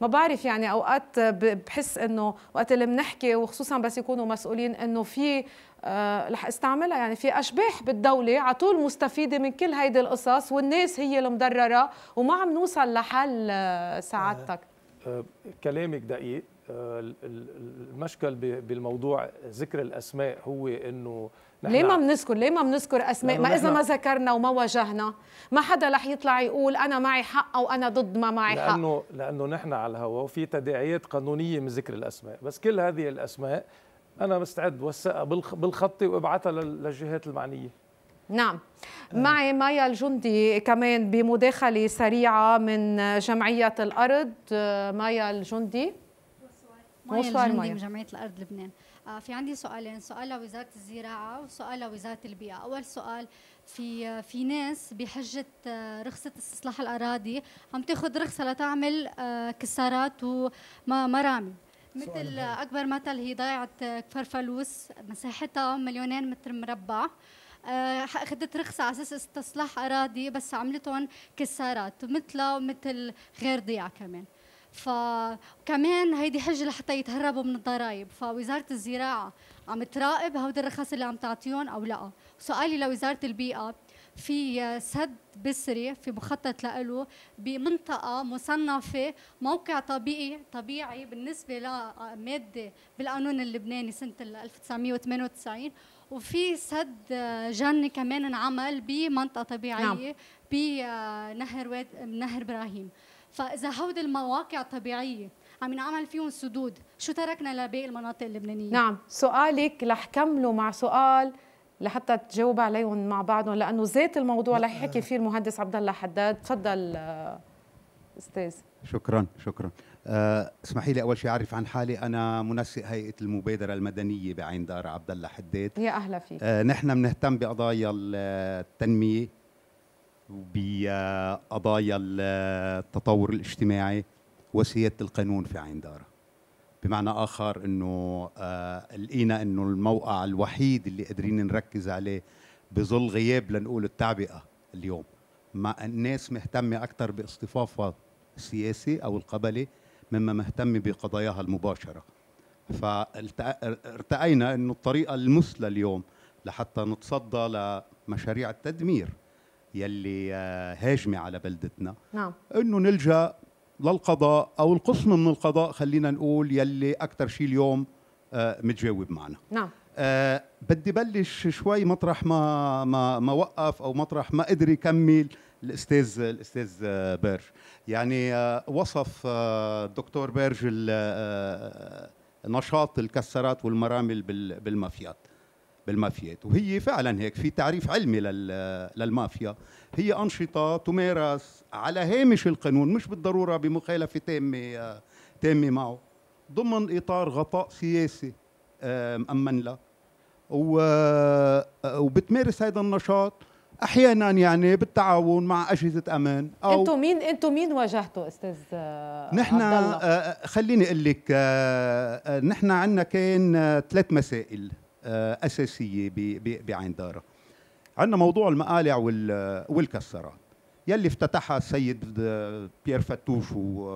ما بعرف يعني اوقات بحس انه وقت اللي بنحكي وخصوصا بس يكونوا مسؤولين انه في أه رح استعملها يعني في اشباح بالدوله على طول مستفيده من كل هيدي القصص والناس هي المضرره وما عم نوصل لحل آه، سعادتك كلامك دقيق آه، المشكل بالموضوع ذكر الاسماء هو انه ليه ما نعم. بنذكر ليه ما بنذكر اسماء ما اذا ما ذكرنا وما واجهنا ما حدا رح يطلع يقول انا معي حق او انا ضد ما معي لأنه حق لانه لانه نحن على الهواء وفي تداعيات قانونيه من ذكر الاسماء بس كل هذه الاسماء انا مستعد وثقها بالخطي وابعثها للجهات المعنيه نعم معي مايا الجندي كمان بمداخلة سريعة من جمعية الأرض مايا الجندي مايا الجندي من جمعية الأرض لبنان آه، في عندي سؤالين سؤال لوزارة الزراعة وسؤال لوزارة البيئة أول سؤال في في ناس بحجة آه، رخصة استصلاح الأراضي عم تاخذ رخصة لتعمل آه، كسارات ومرامي مثل أكبر مثل هي ضيعة كفر فلوس مساحتها مليونين متر مربع اخذت آه، رخصه على اساس استصلاح اراضي بس عملتهم كسارات مثلها ومثل غير ضياع كمان فكمان هيدي حجه لحتى يتهربوا من الضرائب فوزاره الزراعه عم تراقب هودي الرخص اللي عم تعطيهم او لا سؤالي لوزاره البيئه في سد بسري في مخطط له بمنطقة مصنفة موقع طبيعي طبيعي بالنسبة لمادة بالقانون اللبناني سنة 1998 وفي سد جن كمان انعمل بمنطقه طبيعيه نعم. بنهر آه، واد نهر ابراهيم فاذا هود المواقع الطبيعيه عم ينعمل فيهم سدود شو تركنا لباقي المناطق اللبنانيه نعم سؤالك رح كمله مع سؤال لحتى تجاوب عليهم مع بعضهم لانه ذات الموضوع رح يحكي فيه المهندس عبد الله حداد تفضل آه، استاذ شكرا شكرا آه، اسمحي لي اول شيء اعرف عن حالي انا منسق هيئه المبادره المدنيه بعين دار عبد الله حداد يا اهلا فيك آه، نحن بنهتم بقضايا التنميه وبقضايا التطور الاجتماعي وسياده القانون في عين دار بمعنى اخر انه آه، لقينا انه الموقع الوحيد اللي قادرين نركز عليه بظل غياب لنقول التعبئه اليوم ما الناس مهتمه اكثر باصطفافها السياسي او القبلي مما مهتم بقضاياها المباشرة فارتأينا أن الطريقة المثلى اليوم لحتى نتصدى لمشاريع التدمير يلي آه، هاجمة على بلدتنا نعم. أنه نلجأ للقضاء أو القسم من القضاء خلينا نقول يلي أكثر شيء اليوم آه، متجاوب معنا نعم أه بدي بلش شوي مطرح ما ما ما وقف او مطرح ما قدر يكمل الاستاذ الاستاذ آه، بيرج يعني آه، وصف الدكتور آه، بيرج نشاط الكسرات والمرامل بالمافيات بالمافيات وهي فعلا هيك في تعريف علمي للمافيا هي أنشطة تمارس على هامش القانون مش بالضرورة بمخالفة تامة تامة معه ضمن إطار غطاء سياسي مأمن له وبتمارس هذا النشاط احيانا يعني بالتعاون مع اجهزه امان او انتم مين انتم مين واجهتوا استاذ آه، نحن آه، آه، خليني اقول لك نحن عندنا كان ثلاث مسائل اساسيه بعين داره عندنا موضوع المقالع والكسرات يلي افتتحها السيد بيير فتوش و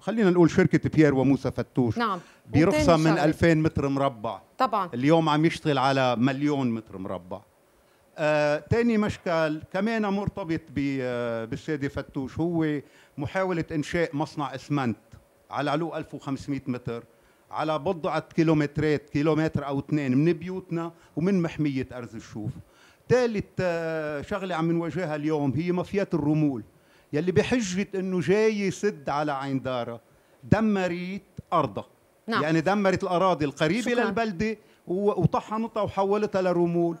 خلينا نقول شركة بيير وموسى فتوش نعم برخصة من 2000 متر مربع طبعا اليوم عم يشتغل على مليون متر مربع ثاني آه، تاني مشكل كمان مرتبط آه، بالسيدة فتوش هو محاولة إنشاء مصنع إسمنت على علو 1500 متر على بضعة كيلومترات كيلومتر أو اثنين من بيوتنا ومن محمية أرز الشوف ثالث آه، شغلة عم نواجهها اليوم هي مافيات الرمول يلي بحجة أنه جاي يسد على عين دارة دمرت أرضها نعم. يعني دمرت الأراضي القريبة للبلدة وطحنتها وحولتها لرمول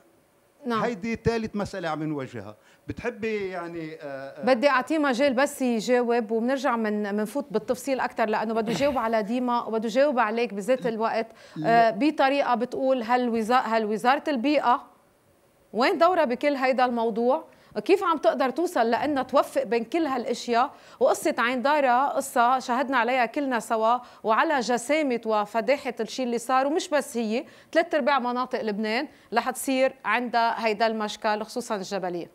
نعم. هيدي ثالث مسألة عم نواجهها بتحبي يعني آآ آه، آه، بدي أعطيه مجال بس يجاوب وبنرجع من منفوت بالتفصيل أكثر لأنه بده يجاوب على ديما وبده يجاوب عليك بذات الوقت آه، بطريقة بتقول هل وزارة, هل وزارة البيئة وين دورها بكل هيدا الموضوع كيف عم تقدر توصل لأنها توفق بين كل هالاشياء وقصه عين دارة قصه شهدنا عليها كلنا سوا وعلى جسامه وفداحه الشيء اللي صار ومش بس هي ثلاث ارباع مناطق لبنان رح تصير عندها هيدا المشكل خصوصا الجبليه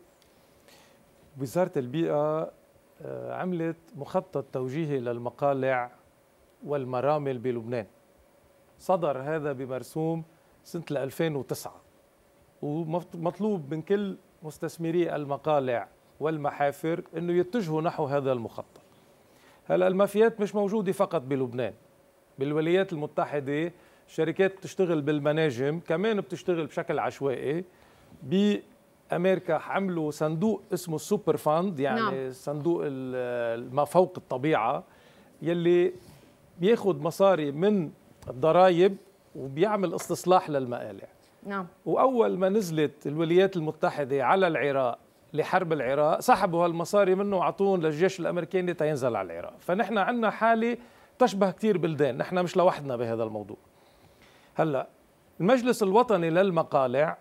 وزاره البيئه آه، عملت مخطط توجيهي للمقالع والمرامل بلبنان صدر هذا بمرسوم سنة 2009 ومطلوب من كل مستثمري المقالع والمحافر أنه يتجهوا نحو هذا المخطط هلا المافيات مش موجودة فقط بلبنان بالولايات المتحدة شركات بتشتغل بالمناجم كمان بتشتغل بشكل عشوائي بأمريكا عملوا صندوق اسمه السوبر فاند يعني نعم. صندوق ما فوق الطبيعة يلي بياخذ مصاري من الضرائب وبيعمل استصلاح للمقالع نعم واول ما نزلت الولايات المتحده على العراق لحرب العراق سحبوا هالمصاري منه وعطوهم للجيش الامريكي تينزل على العراق فنحن عندنا حاله تشبه كثير بلدان نحن مش لوحدنا بهذا الموضوع هلا المجلس الوطني للمقالع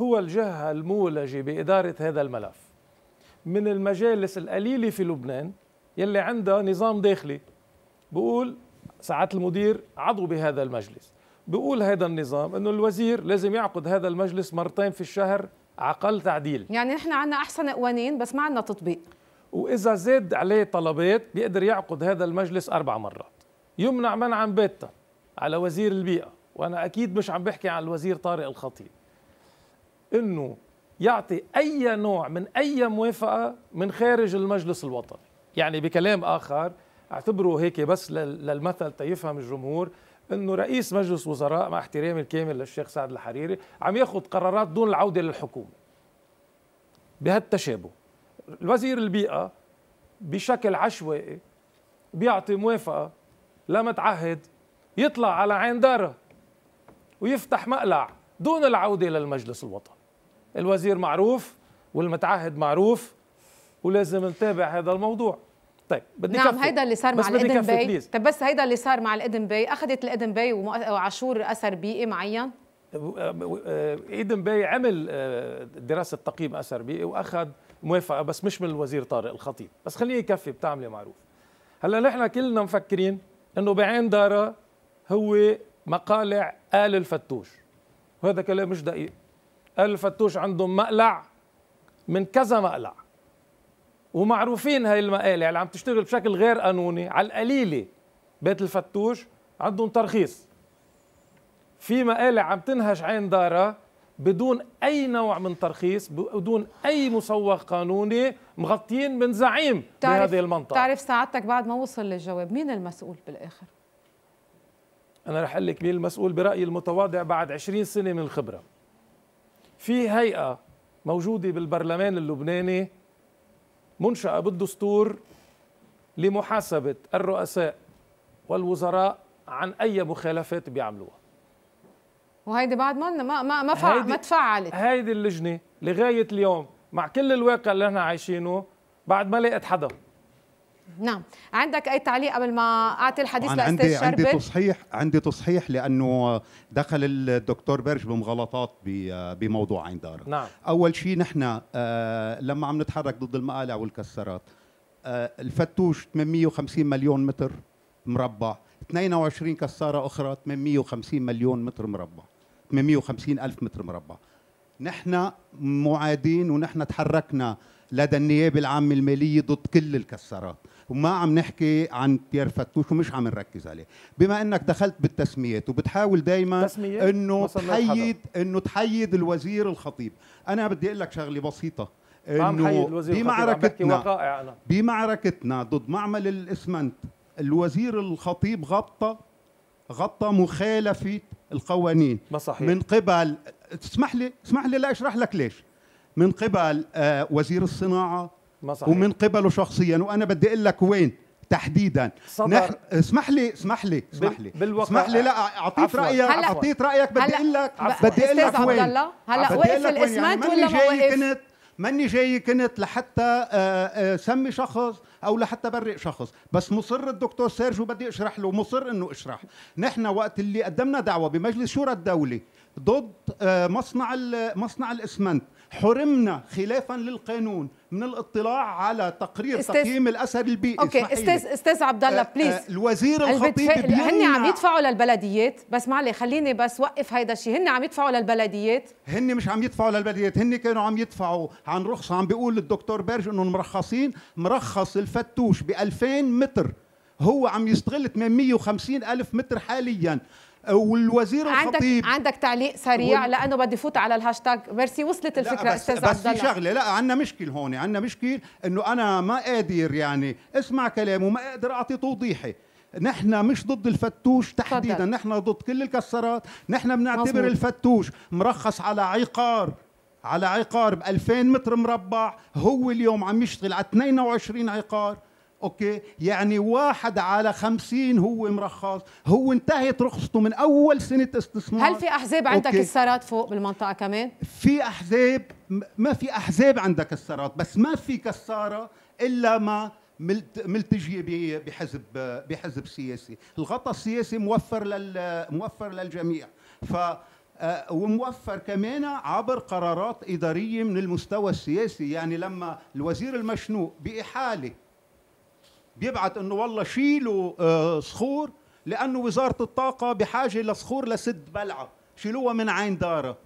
هو الجهه المولجه باداره هذا الملف من المجالس القليله في لبنان يلي عندها نظام داخلي بقول ساعات المدير عضو بهذا المجلس بيقول هذا النظام انه الوزير لازم يعقد هذا المجلس مرتين في الشهر عقل تعديل يعني نحن عندنا احسن قوانين بس ما عندنا تطبيق واذا زاد عليه طلبات بيقدر يعقد هذا المجلس اربع مرات يمنع منعا باتا على وزير البيئه وانا اكيد مش عم بحكي عن الوزير طارق الخطيب انه يعطي اي نوع من اي موافقه من خارج المجلس الوطني يعني بكلام اخر اعتبره هيك بس للمثل تيفهم الجمهور انه رئيس مجلس وزراء مع احترامي الكامل للشيخ سعد الحريري عم ياخذ قرارات دون العوده للحكومه بهالتشابه الوزير البيئه بشكل عشوائي بيعطي موافقه لا متعهد يطلع على عين داره ويفتح مقلع دون العوده للمجلس الوطني الوزير معروف والمتعهد معروف ولازم نتابع هذا الموضوع طيب بدي نعم هيدا اللي صار مع الادن باي طيب بس هيدا اللي صار مع الادن باي اخذت الادن باي وعاشور اثر بيئي معين ايدن أه، أه، أه، باي عمل دراسه تقييم اثر بيئي واخذ موافقه بس مش من الوزير طارق الخطيب بس خليه يكفي بتعملي معروف هلا نحن كلنا مفكرين انه بعين دارا هو مقالع ال الفتوش وهذا كلام مش دقيق ال الفتوش عندهم مقلع من كذا مقلع ومعروفين هاي المقالة اللي يعني عم تشتغل بشكل غير قانوني على القليله بيت الفتوش عندهم ترخيص في مقالع عم تنهش عين دارة بدون اي نوع من ترخيص بدون اي مسوغ قانوني مغطيين من زعيم بهذه المنطقه تعرف ساعتك بعد ما وصل للجواب مين المسؤول بالاخر انا رح اقول لك مين المسؤول برايي المتواضع بعد 20 سنه من الخبره في هيئه موجوده بالبرلمان اللبناني منشأة بالدستور لمحاسبة الرؤساء والوزراء عن أي مخالفات بيعملوها وهيدي بعد ما ما ما ما, ما تفعلت هيدي اللجنة لغاية اليوم مع كل الواقع اللي احنا عايشينه بعد ما لقيت حدا نعم عندك اي تعليق قبل ما اعطي الحديث لاستاذ شربل عندي تصحيح عندي تصحيح لانه دخل الدكتور برج بمغالطات بموضوع عين دار نعم. اول شيء نحن آه، لما عم نتحرك ضد المقالع والكسرات آه، الفتوش 850 مليون متر مربع 22 كساره اخرى 850 مليون متر مربع 850 الف متر مربع نحن معادين ونحن تحركنا لدى النيابه العامه الماليه ضد كل الكسرات وما عم نحكي عن بيير فتوش ومش عم نركز عليه بما انك دخلت بالتسميات وبتحاول دائما انه تحيد انه تحيد الوزير الخطيب انا بدي اقول لك شغله بسيطه انه بمعركتنا بمعركتنا ضد معمل الاسمنت الوزير الخطيب غطى غطى مخالفه القوانين ما صحيح. من قبل اسمح لي اسمح لي لا اشرح لك ليش من قبل آه، وزير الصناعه ما صحيح. ومن قبله شخصيا وانا بدي اقول لك وين تحديدا نح... اسمح لي اسمح لي اسمح لي بالوقع اسمح لي لا اعطيت رايك اعطيت رايك بدي اقول لك بدي اقول لك وين هلا وقف يعني الاسمنت ولا ما وقف كنت ماني جاي كنت لحتى آه، آه، سمي شخص او لحتى برئ شخص بس مصر الدكتور سيرجو بدي اشرح له مصر انه اشرح نحن وقت اللي قدمنا دعوه بمجلس شورى الدولي ضد مصنع مصنع الاسمنت حرمنا خلافا للقانون من الاطلاع على تقرير استاذ... تقييم الاثر البيئي اوكي استاذ استاذ عبد الله بليز آه، آه، الوزير الخطيب البتف... هن عم يدفعوا للبلديات بس معلي خليني بس وقف هيدا الشيء هن عم يدفعوا للبلديات هن مش عم يدفعوا للبلديات هن كانوا عم يدفعوا عن رخصه عم بيقول الدكتور برج انه مرخصين مرخص الفتوش ب 2000 متر هو عم يستغل 850 ألف متر حاليا والوزير الخطيب عندك عندك تعليق سريع وال... لانه بدي فوت على الهاشتاج ميرسي وصلت الفكره استاذ عبد الله بس في شغله لا عندنا مشكل هون عندنا مشكل انه انا ما قادر يعني اسمع كلامه ما اقدر اعطي توضيحي نحن مش ضد الفتوش تحديدا صدق. نحن ضد كل الكسرات نحن بنعتبر الفتوش مرخص على عقار على عقار ب 2000 متر مربع هو اليوم عم يشتغل على 22 عقار اوكي يعني واحد على خمسين هو مرخص هو انتهت رخصته من اول سنه استثمار هل في احزاب عندك كسارات فوق بالمنطقه كمان في احزاب ما في احزاب عندك كسارات بس ما في كساره الا ما ملتجيه بحزب بحزب سياسي الغطاء السياسي موفر لل موفر للجميع ف آه، وموفر كمان عبر قرارات إدارية من المستوى السياسي يعني لما الوزير المشنوق بإحالة بيبعت انه والله شيلوا آه، صخور لانه وزاره الطاقه بحاجه لصخور لسد بلعه شيلوها من عين داره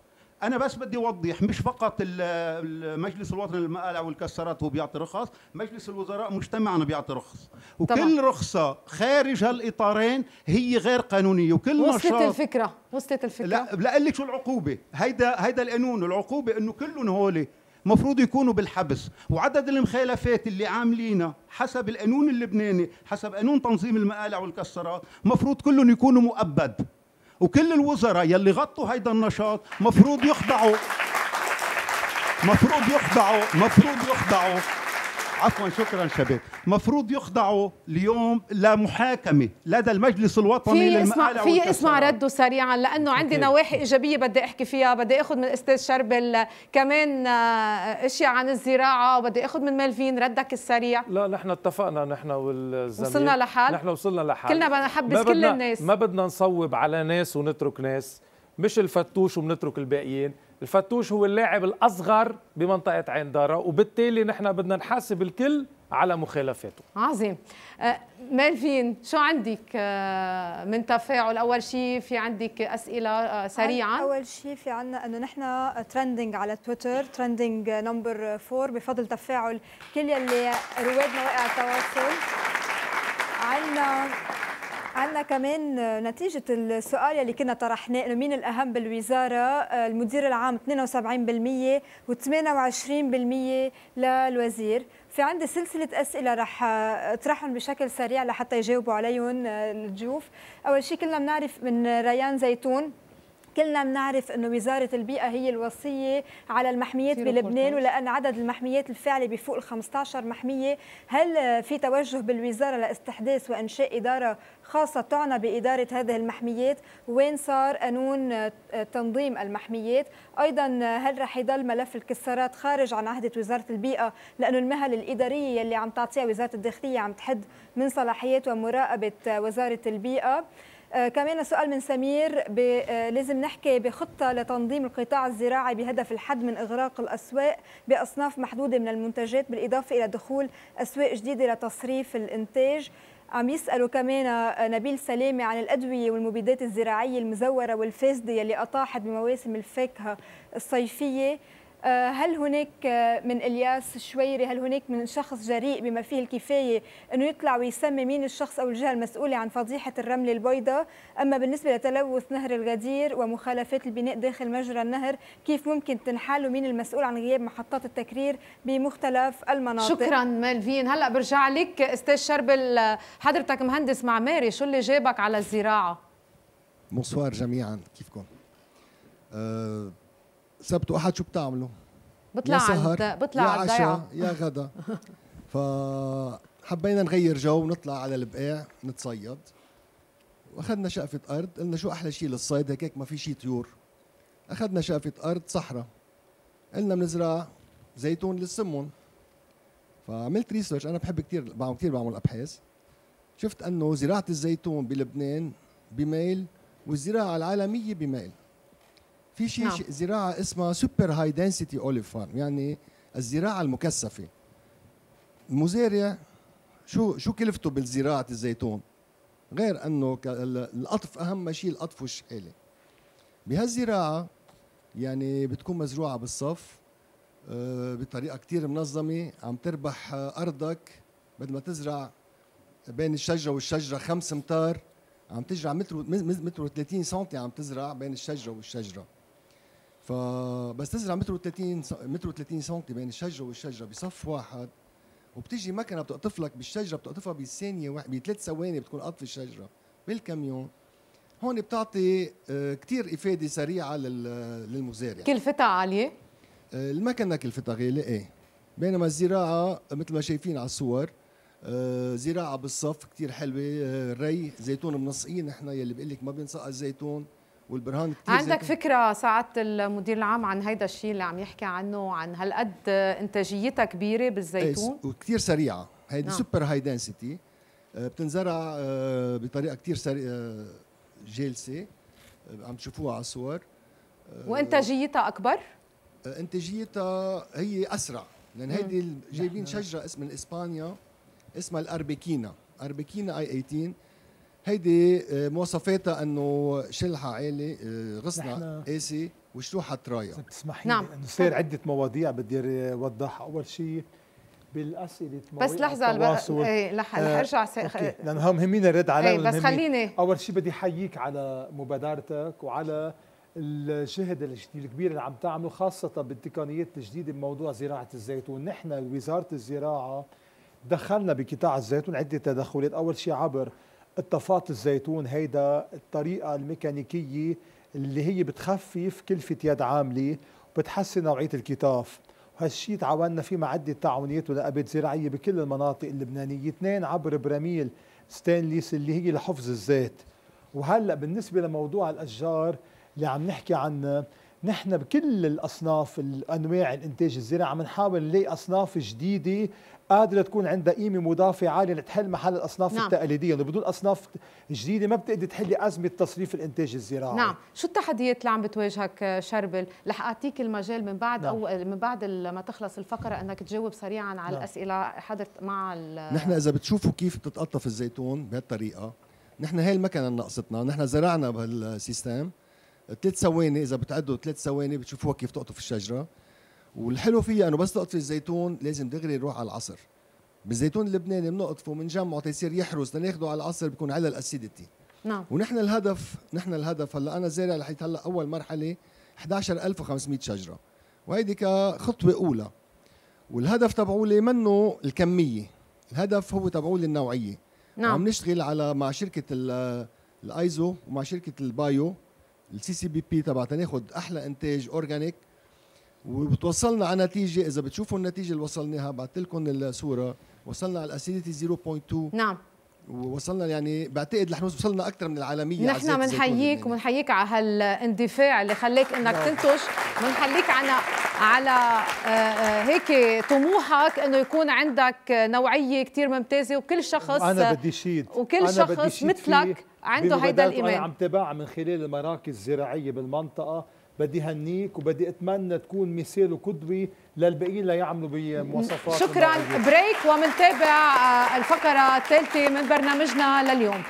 انا بس بدي اوضح مش فقط المجلس الوطني للمقالع والكسرات هو بيعطي رخص مجلس الوزراء مجتمعنا بيعطي رخص وكل طبعا. رخصه خارج هالاطارين هي غير قانونيه وكل وصلت نشاط الفكره وصلت الفكره لا لا لك شو العقوبه هيدا هيدا القانون العقوبه انه كلهم هولي مفروض يكونوا بالحبس وعدد المخالفات اللي عاملينها حسب القانون اللبناني حسب قانون تنظيم المقالع والكسرات مفروض كلهم يكونوا مؤبد وكل الوزراء يلي غطوا هيدا النشاط مفروض يخضعوا مفروض يخضعوا مفروض يخضعوا عفوا شكرا شباب مفروض يخضعوا اليوم لمحاكمه لدى المجلس الوطني في اسمع في اسمع رده سريعا لانه عندي نواحي ايجابيه بدي احكي فيها بدي اخذ من الاستاذ شربل كمان آه، اشياء عن الزراعه وبدي اخذ من مالفين ردك السريع لا نحن اتفقنا نحن والزميل وصلنا لحل نحن وصلنا لحل كلنا بدنا نحبس كل الناس ما بدنا نصوب على ناس ونترك ناس مش الفتوش وبنترك الباقيين الفتوش هو اللاعب الأصغر بمنطقة عين دارا وبالتالي نحن بدنا نحاسب الكل على مخالفاته عظيم آه، مالفين شو عندك آه، من تفاعل اول شيء في عندك اسئله آه، سريعا اول شيء في عندنا انه نحن ترندنج على تويتر ترندنج نمبر 4 بفضل تفاعل كل يلي رواد مواقع التواصل عندنا عندنا كمان نتيجة السؤال اللي كنا طرحناه انه مين الأهم بالوزارة المدير العام 72% و28% للوزير في عندي سلسلة أسئلة رح أطرحهم بشكل سريع لحتى يجاوبوا عليهم آه، الضيوف أول شيء كلنا بنعرف من ريان زيتون كلنا بنعرف انه وزاره البيئه هي الوصيه على المحميات بلبنان ولان عدد المحميات الفعلي بفوق ال 15 محميه هل في توجه بالوزاره لاستحداث وانشاء اداره خاصه تعنى باداره هذه المحميات وين صار قانون تنظيم المحميات ايضا هل رح يضل ملف الكسارات خارج عن عهده وزاره البيئه لانه المهل الاداريه اللي عم تعطيها وزاره الداخليه عم تحد من صلاحيات ومراقبه وزاره البيئه آه، كمان سؤال من سمير آه، لازم نحكي بخطة لتنظيم القطاع الزراعي بهدف الحد من إغراق الأسواق بأصناف محدودة من المنتجات بالإضافة إلى دخول أسواق جديدة لتصريف الإنتاج عم يسألوا كمان آه، نبيل سلامة عن الأدوية والمبيدات الزراعية المزورة والفاسدة اللي أطاحت بمواسم الفاكهة الصيفية آه، هل هناك آه، من الياس الشويري هل هناك من شخص جريء بما فيه الكفايه انه يطلع ويسمي مين الشخص او الجهه المسؤوله عن فضيحه الرمل البيضاء اما بالنسبه لتلوث نهر الغدير ومخالفات البناء داخل مجرى النهر كيف ممكن تنحل ومين المسؤول عن غياب محطات التكرير بمختلف المناطق شكرا مالفين هلا برجع لك استاذ شربل آه، حضرتك مهندس معماري شو اللي جابك على الزراعه بونسوار جميعا كيفكم أه سبت واحد شو بتعملوا؟ بطلع عند بطلع يا عشاء *laughs* يا غدا فحبينا نغير جو نطلع على البقاع نتصيد واخذنا شقفة أرض قلنا شو أحلى شيء للصيد هيك, هيك ما في شيء طيور أخذنا شقفة أرض صحراء قلنا بنزرع زيتون للسمون فعملت ريسيرش أنا بحب كثير بعمل كثير بعمل أبحاث شفت أنه زراعة الزيتون بلبنان بميل والزراعة العالمية بميل في شيء نعم. زراعه اسمها سوبر هاي دنسيتي اوليف فارم يعني الزراعه المكثفه المزارع شو شو كلفته بالزراعه الزيتون غير انه القطف اهم شيء القطف والشحاله بهالزراعه يعني بتكون مزروعه بالصف آه، بطريقه كتير منظمه عم تربح ارضك بدل ما تزرع بين الشجره والشجره خمس امتار عم تزرع متر متر 30 سم عم تزرع بين الشجره والشجره تزرع متر و30 متر و30 سم بين الشجره والشجره بصف واحد وبتيجي مكنه بتقطف لك بالشجره بتقطفها بثانيه واحده بثلاث ثواني بتكون قطف الشجره بالكاميون هون بتعطي آه، كتير افاده سريعه للمزارع كلفتها عاليه؟ آه، المكنه كلفتها غاليه ايه بينما الزراعه مثل ما شايفين على الصور آه، زراعه بالصف كتير حلوه ري زيتون منسقين نحن يلي بقول لك ما بينسقى الزيتون والبرهان كثير عندك فكرة سعادة المدير العام عن هيدا الشيء اللي عم يحكي عنه عن هالقد انتاجيتها كبيرة بالزيتون؟ وكتير سريعة هيدي نعم. سوبر هاي دنسيتي بتنزرع آه، بطريقة كتير آه، جالسة آه، عم تشوفوها على الصور وانتاجيتها أكبر؟ انتاجيتها هي أسرع لأن هيدي نعم. جايبين شجرة اسم من إسبانيا اسمها الأربكينا أربكينا أي 18 هيدي آه، مواصفاتها انه شلحه عالي آه، غصنها قاسي وشلوحة ترايا اذا نعم. انه صار عده مواضيع بدي اوضحها اول شيء بالاسئله بس لحظه التواصل. الب... ايه لحظة آه، ارجع لانه هم مهمين الرد على ايه بس خليني اول شيء بدي احييك على مبادرتك وعلى الجهد الكبير اللي عم تعمله خاصه بالتقنيات الجديده بموضوع زراعه الزيتون نحن وزاره الزراعه دخلنا بقطاع الزيتون عده تدخلات اول شيء عبر الطفات الزيتون هيدا الطريقة الميكانيكية اللي هي بتخفف كلفة يد عاملة وبتحسن نوعية الكتاف وهالشي تعاوننا فيه مع عدة تعاونيات ولقبات زراعية بكل المناطق اللبنانية اثنين عبر براميل ستانليس اللي هي لحفظ الزيت وهلأ بالنسبة لموضوع الأشجار اللي عم نحكي عنه نحن بكل الاصناف الانواع الانتاج الزراعي عم نحاول نلاقي اصناف جديده قادره تكون عندها قيمه مضافه عاليه لتحل محل الاصناف نعم. التقليديه لانه بدون اصناف جديده ما بتقدر تحلي ازمه تصريف الانتاج الزراعي نعم شو التحديات اللي عم بتواجهك شربل رح اعطيك المجال من بعد نعم. او من بعد ما تخلص الفقره انك تجاوب سريعا على نعم. الاسئله حضرت مع ال... نحن اذا بتشوفوا كيف بتتقطف الزيتون بهالطريقه نحن هاي المكنه اللي ناقصتنا نحن زرعنا بهالسيستم ثلاث ثواني اذا بتعدوا ثلاث ثواني بتشوفوها كيف تقطف الشجره والحلو فيها انه بس تقطفي الزيتون لازم دغري نروح على العصر بالزيتون اللبناني بنقطفه بنجمعه تيصير يحرس لناخده على العصر بيكون على الاسيديتي نعم ونحن الهدف نحن الهدف هلا انا زارع لحيت هلا اول مرحله 11500 شجره وهيدي كخطوه اولى والهدف تبعولي منه الكميه الهدف هو تبعولي النوعيه نعم عم نشتغل على مع شركه الايزو ومع شركه البايو السي سي بي بي تبع تناخذ احلى انتاج اورجانيك وبتوصلنا على نتيجه اذا بتشوفوا النتيجه اللي وصلناها بعثت لكم الصوره وصلنا على الاسيديتي 0.2 نعم ووصلنا يعني بعتقد نحن وصلنا اكثر من العالميه نحن بنحييك وبنحييك على هالاندفاع اللي خليك انك نعم. تنتج بنحييك على على آه، آه، هيك طموحك انه يكون عندك نوعيه كثير ممتازه وكل شخص انا بدي شيد وكل أنا شخص بدي شيد مثلك عنده هيدا الايمان انا عم تابعها من خلال المراكز الزراعيه بالمنطقه بدي هنيك وبدي اتمنى تكون مثال وقدوه للباقيين ليعملوا بمواصفات شكرا بريك ومنتابع آه، الفقره الثالثه من برنامجنا لليوم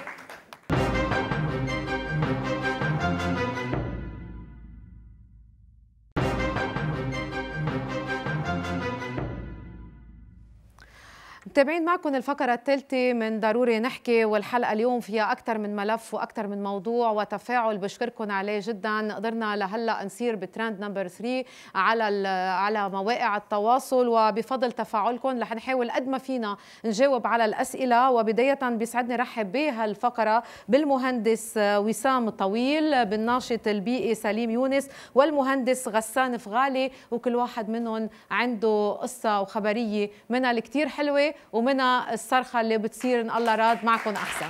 متابعين معكم الفقرة الثالثة من ضروري نحكي والحلقة اليوم فيها أكثر من ملف وأكثر من موضوع وتفاعل بشكركم عليه جدا قدرنا لهلا نصير بترند نمبر 3 على على مواقع التواصل وبفضل تفاعلكم رح نحاول قد ما فينا نجاوب على الأسئلة وبداية بيسعدني رحب بهالفقرة بالمهندس وسام طويل بالناشط البيئي سليم يونس والمهندس غسان فغالي وكل واحد منهم عنده قصة وخبرية منها الكتير حلوة ومنها الصرخه اللي بتصير ان الله راد معكم احسن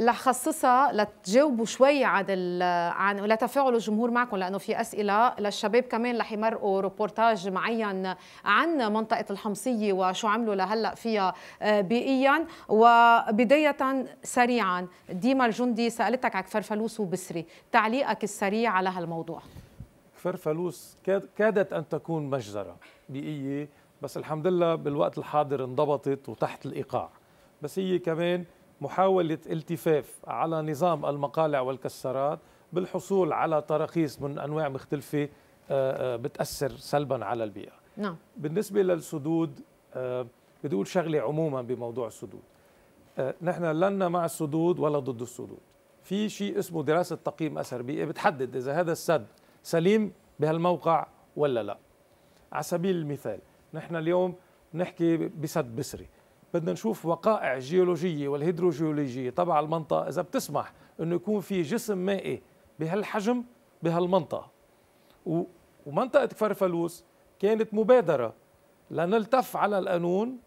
رح آه، خصصها لتجاوبوا شوي عن عن لتفاعل الجمهور معكم لانه في اسئله للشباب كمان رح يمرقوا روبورتاج معين عن منطقه الحمصيه وشو عملوا لهلا فيها آه، بيئيا وبدايه سريعا ديما الجندي سالتك على كفرفلوس وبسري تعليقك السريع على هالموضوع فرفلوس كادت أن تكون مجزرة بيئية بس الحمد لله بالوقت الحاضر انضبطت وتحت الإيقاع بس هي كمان محاولة التفاف على نظام المقالع والكسرات بالحصول على تراخيص من أنواع مختلفة آه، آه، بتأثر سلبا على البيئة نعم. بالنسبة للسدود آه، بدي أقول شغلة عموما بموضوع السدود نحن لنا مع السدود ولا ضد السدود في شيء اسمه دراسة تقييم أثر بيئي بتحدد إذا هذا السد سليم بهالموقع ولا لا على سبيل المثال نحن اليوم نحكي بسد بسري بدنا نشوف وقائع جيولوجية والهيدروجيولوجية تبع المنطقة إذا بتسمح أنه يكون في جسم مائي بهالحجم بهالمنطقة و... ومنطقة فلوس كانت مبادرة لنلتف على القانون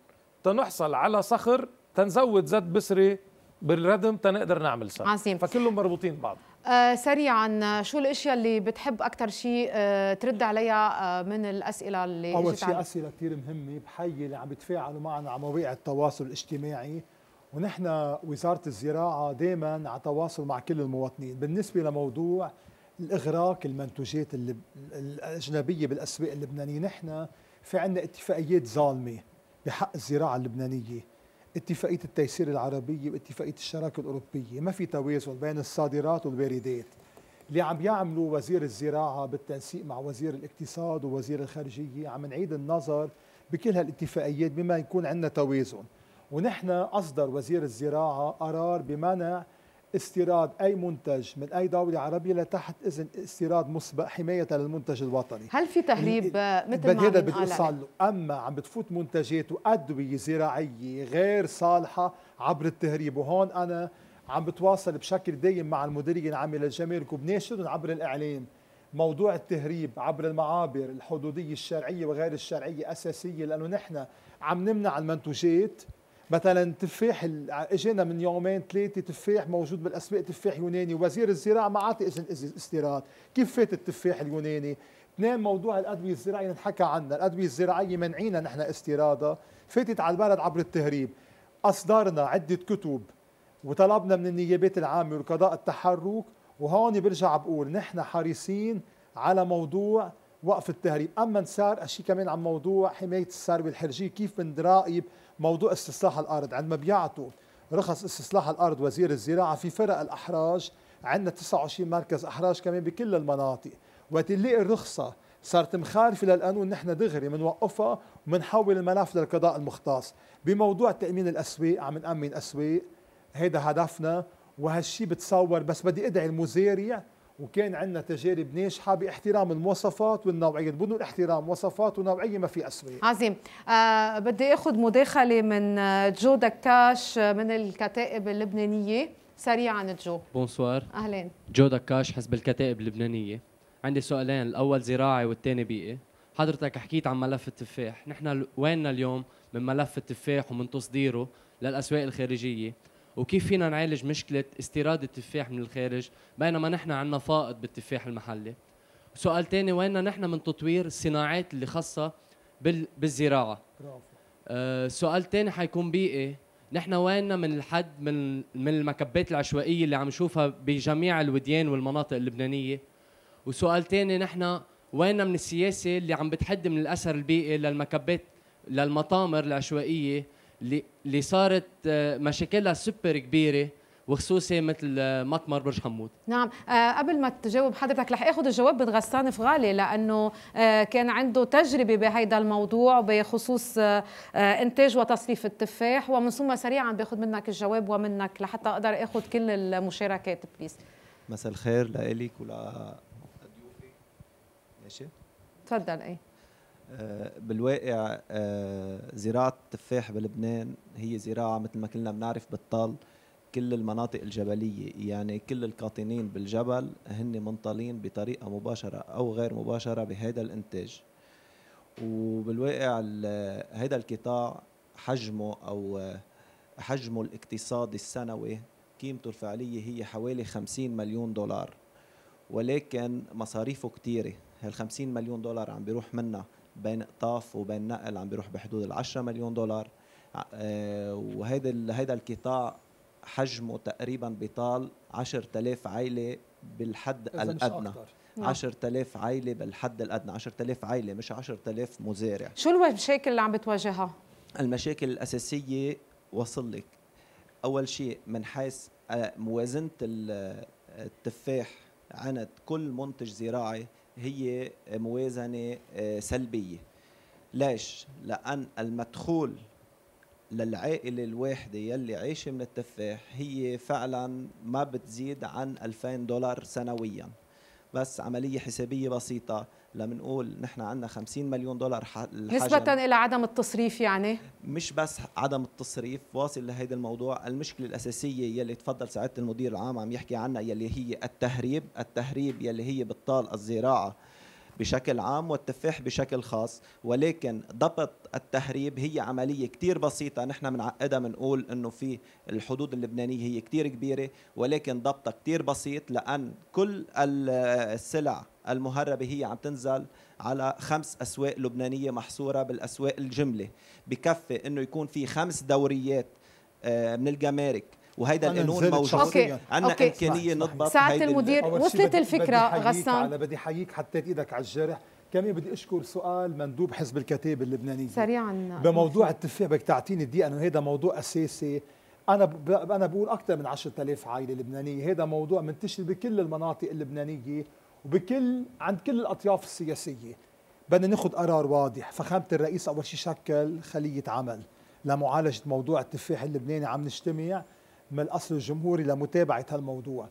تنحصل على صخر تنزود زد بسري بالردم تنقدر نعمل سد فكلهم مربوطين ببعض آه، سريعا شو الاشياء اللي بتحب اكثر شيء آه، ترد عليها آه، من الاسئله اللي اول شيء اسئله كثير مهمه بحيي اللي عم يتفاعلوا معنا على مواقع التواصل الاجتماعي ونحن وزاره الزراعه دائما على تواصل مع كل المواطنين بالنسبه لموضوع الاغراق المنتوجات الاجنبيه بالاسواق اللبنانيه نحن في عندنا اتفاقيات ظالمه بحق الزراعه اللبنانيه اتفاقية التيسير العربية واتفاقية الشراكة الأوروبية ما في توازن بين الصادرات والواردات اللي عم يعملوا وزير الزراعة بالتنسيق مع وزير الاقتصاد ووزير الخارجية عم نعيد النظر بكل هالاتفاقيات بما يكون عندنا توازن ونحن أصدر وزير الزراعة قرار بمنع استيراد اي منتج من اي دوله عربيه لتحت اذن استيراد مسبق حمايه للمنتج الوطني هل في تهريب مثل ما هذا بده يوصل اما عم بتفوت منتجات وادويه زراعيه غير صالحه عبر التهريب وهون انا عم بتواصل بشكل دايم مع المديريه العامه للجمارك وبناشدهم عبر الاعلام موضوع التهريب عبر المعابر الحدوديه الشرعيه وغير الشرعيه اساسيه لانه نحن عم نمنع المنتوجات مثلا تفاح اجينا من يومين ثلاثه تفاح موجود بالاسواق تفاح يوناني وزير الزراعه ما عطي اذن استيراد كيف فات التفاح اليوناني اثنين موضوع الادويه الزراعيه انحكى عنها الادويه الزراعيه منعينا نحن استيرادها فاتت على البلد عبر التهريب اصدرنا عده كتب وطلبنا من النيابات العامه والقضاء التحرك وهون برجع بقول نحن حريصين على موضوع وقف التهريب اما نسار شيء كمان عن موضوع حمايه الثروه الحرجيه كيف بنراقب موضوع استصلاح الارض عندما بيعطوا رخص استصلاح الارض وزير الزراعه في فرق الاحراج عندنا 29 مركز احراج كمان بكل المناطق وقت نلاقي الرخصه صارت مخالفه للقانون نحن دغري بنوقفها وبنحول الملف للقضاء المختص بموضوع تامين الاسواق عم نامن اسواق هيدا هدفنا وهالشي بتصور بس بدي ادعي المزارع وكان عندنا تجارب ناجحه باحترام المواصفات والنوعيه بدون الاحترام وصفات ونوعيه ما في اسريه عظيم آه بدي اخذ مداخله من آه، جو دكاش آه، من الكتائب اللبنانيه سريعا جو بونسوار اهلين جو دكاش حزب الكتائب اللبنانيه عندي سؤالين الاول زراعي والثاني بيئي حضرتك حكيت عن ملف التفاح نحن ويننا اليوم من ملف التفاح ومن تصديره للاسواق الخارجيه وكيف فينا نعالج مشكله استيراد التفاح من الخارج بينما نحن عندنا فائض بالتفاح المحلي سؤال ثاني وين نحن من تطوير الصناعات اللي خاصه بالزراعه آه سؤال ثاني حيكون بيئي إيه؟ نحن وين من الحد من من المكبات العشوائيه اللي عم نشوفها بجميع الوديان والمناطق اللبنانيه وسؤال ثاني نحن وين من السياسه اللي عم بتحد من الاثر البيئي للمكبات للمطامر العشوائيه اللي صارت آه، مشاكلها سوبر كبيره وخصوصي مثل آه، مطمر برج حمود نعم آه قبل ما تجاوب حضرتك رح اخذ الجواب من غسان فغالي لانه آه كان عنده تجربه بهذا الموضوع بخصوص آه،, آه انتاج وتصريف التفاح ومن ثم سريعا باخذ منك الجواب ومنك لحتى اقدر اخذ كل المشاركات بليز مساء الخير لإلك ولضيوفك ماشي تفضل ايه آه، بالواقع آه، زراعة التفاح بلبنان هي زراعة مثل ما كلنا بنعرف بالطال كل المناطق الجبلية يعني كل القاطنين بالجبل هن منطلين بطريقة مباشرة أو غير مباشرة بهذا الإنتاج وبالواقع هذا القطاع حجمه أو آه، حجمه الاقتصادي السنوي قيمته الفعلية هي حوالي 50 مليون دولار ولكن مصاريفه كتيرة هال 50 مليون دولار عم بيروح منها بين قطاف وبين نقل عم بيروح بحدود ال 10 مليون دولار آه، وهذا هيدا القطاع حجمه تقريبا بيطال 10000 عائله نعم. بالحد الادنى 10000 عائله بالحد الادنى 10000 عائله مش 10000 مزارع شو المشاكل اللي عم بتواجهها المشاكل الاساسيه وصل لك اول شيء من حيث آه، موازنه آه، التفاح عند كل منتج زراعي هي موازنة آه، سلبية ليش؟ لأن المدخول للعائلة الواحدة يلي عايشة من التفاح هي فعلا ما بتزيد عن 2000 دولار سنويا بس عملية حسابية بسيطة لمنقول نحن عندنا 50 مليون دولار الحجم نسبة إلى عدم التصريف يعني مش بس عدم التصريف واصل لهيدا الموضوع المشكلة الأساسية يلي تفضل سعادة المدير العام عم يحكي عنها يلي هي التهريب التهريب يلي هي بطال الزراعة بشكل عام والتفاح بشكل خاص ولكن ضبط التهريب هي عملية كتير بسيطة نحن عقدة منقول انه في الحدود اللبنانية هي كتير كبيرة ولكن ضبطها كتير بسيط لأن كل السلع المهربة هي عم تنزل على خمس أسواق لبنانية محصورة بالأسواق الجملة بكفي انه يكون في خمس دوريات آه، من الجمارك وهيدا القانون موجود أوكي. عندنا أوكي. امكانيه نضبط ساعه المدير وصلت الفكره غسان بدي حييك حطيت ايدك على الجرح كمان بدي اشكر سؤال مندوب حزب الكتاب اللبنانيه سريعا بموضوع التفاح بدك تعطيني دقيقه انه هذا موضوع اساسي انا انا بقول اكثر من 10000 عائله لبنانيه هذا موضوع منتشر بكل المناطق اللبنانيه وبكل عند كل الاطياف السياسيه بدنا ناخذ قرار واضح فخامه الرئيس اول شيء شكل خليه عمل لمعالجه موضوع التفاح اللبناني عم نجتمع من الاصل الجمهوري لمتابعه هالموضوع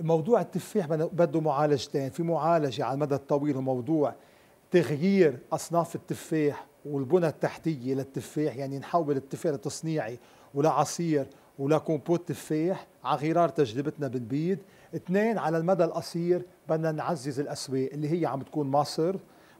موضوع التفاح بده معالجتين في معالجه على المدى الطويل وموضوع تغيير اصناف التفاح والبنى التحتيه للتفاح يعني نحول التفاح لتصنيعي ولعصير ولا كومبوت تفاح على غرار تجربتنا بالبيض اثنين على المدى القصير بدنا نعزز الاسواق اللي هي عم تكون مصر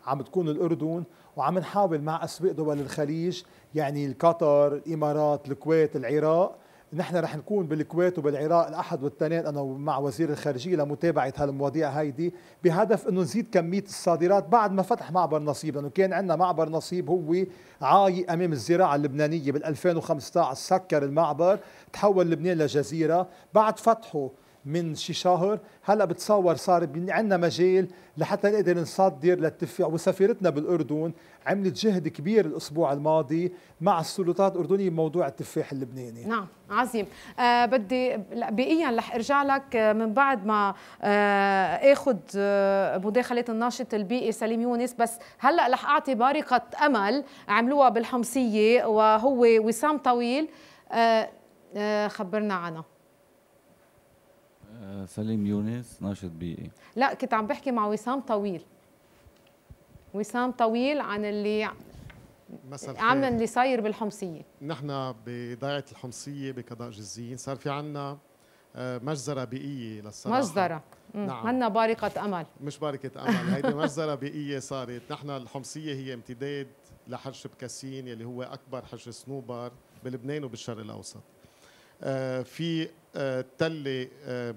عم تكون الاردن وعم نحاول مع اسواق دول الخليج يعني القطر الامارات الكويت العراق نحن رح نكون بالكويت وبالعراق الاحد والاثنين انا مع وزير الخارجيه لمتابعه هالمواضيع هيدي بهدف انه نزيد كميه الصادرات بعد ما فتح معبر نصيب لانه كان عندنا معبر نصيب هو عايق امام الزراعه اللبنانيه بال 2015 سكر المعبر تحول لبنان لجزيره بعد فتحه من شي شهر هلا بتصور صار عندنا مجال لحتى نقدر نصدر للتفاعل وسفيرتنا بالاردن عملت جهد كبير الاسبوع الماضي مع السلطات الاردنيه بموضوع التفاح اللبناني نعم عظيم آه بدي بقيا رح ارجع لك آه، من بعد ما آه اخذ آه، مداخله الناشط البيئي سليم يونس بس هلا رح اعطي بارقه امل عملوها بالحمصيه وهو وسام طويل آه آه خبرنا عنها آه، سليم يونس ناشط بيئي لا كنت عم بحكي مع وسام طويل وسام طويل عن اللي مساء عن اللي صاير بالحمصيه نحن بضيعه الحمصيه بقضاء جزين صار في عنا آه، مجزره بيئيه للصراحه مجزره نعم عنا بارقه امل مش بارقه امل هيدي مجزره بيئيه صارت نحن الحمصيه هي امتداد لحرش بكاسين يلي هو اكبر حرش صنوبر بلبنان وبالشرق الاوسط آه، في آه، تله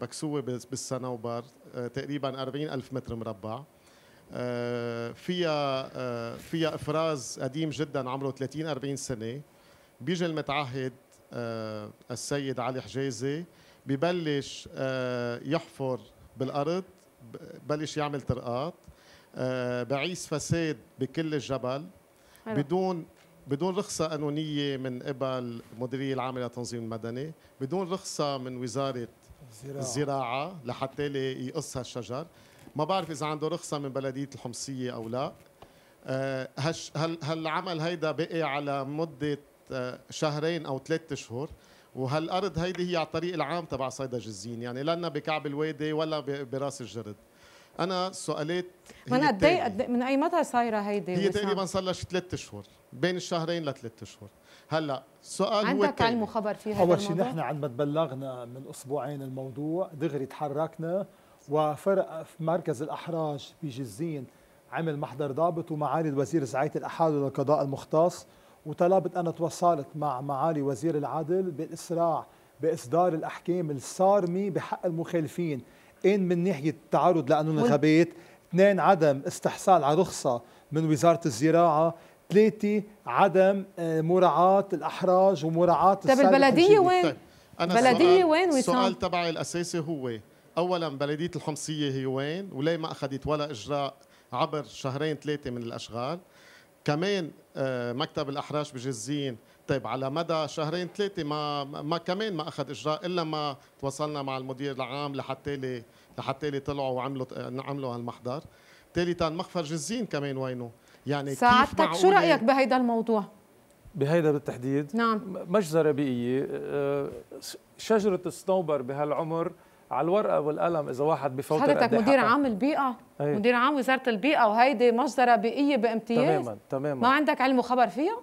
مكسوه بالصنوبر تقريبا 40 ألف متر مربع فيها فيها افراز قديم جدا عمره 30 40 سنه بيجي المتعهد آه، السيد علي حجازي ببلش آه، يحفر بالارض ببلش يعمل طرقات آه، بعيس فساد بكل الجبل بدون بدون رخصة قانونية من قبل المديرية العامة للتنظيم المدني بدون رخصة من وزارة الزراعة, الزراعة لحتى يقص هالشجر ما بعرف اذا عنده رخصه من بلديه الحمصيه او لا هل آه، هل العمل هيدا بقي على مده آه، شهرين او ثلاثة اشهر وهالارض هيدي هي على الطريق العام تبع صيدا جزين يعني لنا بكعب الوادي ولا براس الجرد انا سؤالات من قد من اي متى صايره هيدي هي تقريبا صار لها شي ثلاث اشهر بين الشهرين لثلاث اشهر هلا السؤال هو عندك علم وخبر في هذا اول شيء نحن عندما تبلغنا من اسبوعين الموضوع دغري تحركنا وفرق في مركز الأحراج بجزين عمل محضر ضابط ومعالي الوزير سعيد الأحاد للقضاء المختص وطلبت أنا تواصلت مع معالي وزير العدل بالإسراع بإصدار الأحكام الصارمة بحق المخالفين إن من ناحية التعرض لقانون الغابات اثنين عدم استحصال على رخصة من وزارة الزراعة ثلاثة عدم آه، مراعاة الأحراج ومراعاة طيب البلدية وين؟ طيب. أنا بلدية وين البلديه انا بلديه السؤال تبعي الأساسي هو اولا بلديه الحمصيه هي وين وليه ما اخذت ولا اجراء عبر شهرين ثلاثه من الاشغال كمان آه، مكتب الاحراش بجزين طيب على مدى شهرين ثلاثه ما ما كمان ما اخذ اجراء الا ما تواصلنا مع المدير العام لحتى لي لحتى لي طلعوا وعملوا آه، عملوا هالمحضر ثالثا مخفر جزين كمان وينه يعني سعادتك طيب، شو رايك بهيدا الموضوع بهيدا بالتحديد نعم مجزره بيئيه آه، شجره الصنوبر بهالعمر على الورقه والقلم اذا واحد بفوت حضرتك مدير عام البيئه أيه؟ مدير عام وزاره البيئه وهيدي مجزره بيئيه بامتياز تماما تماما ما عندك علم وخبر فيها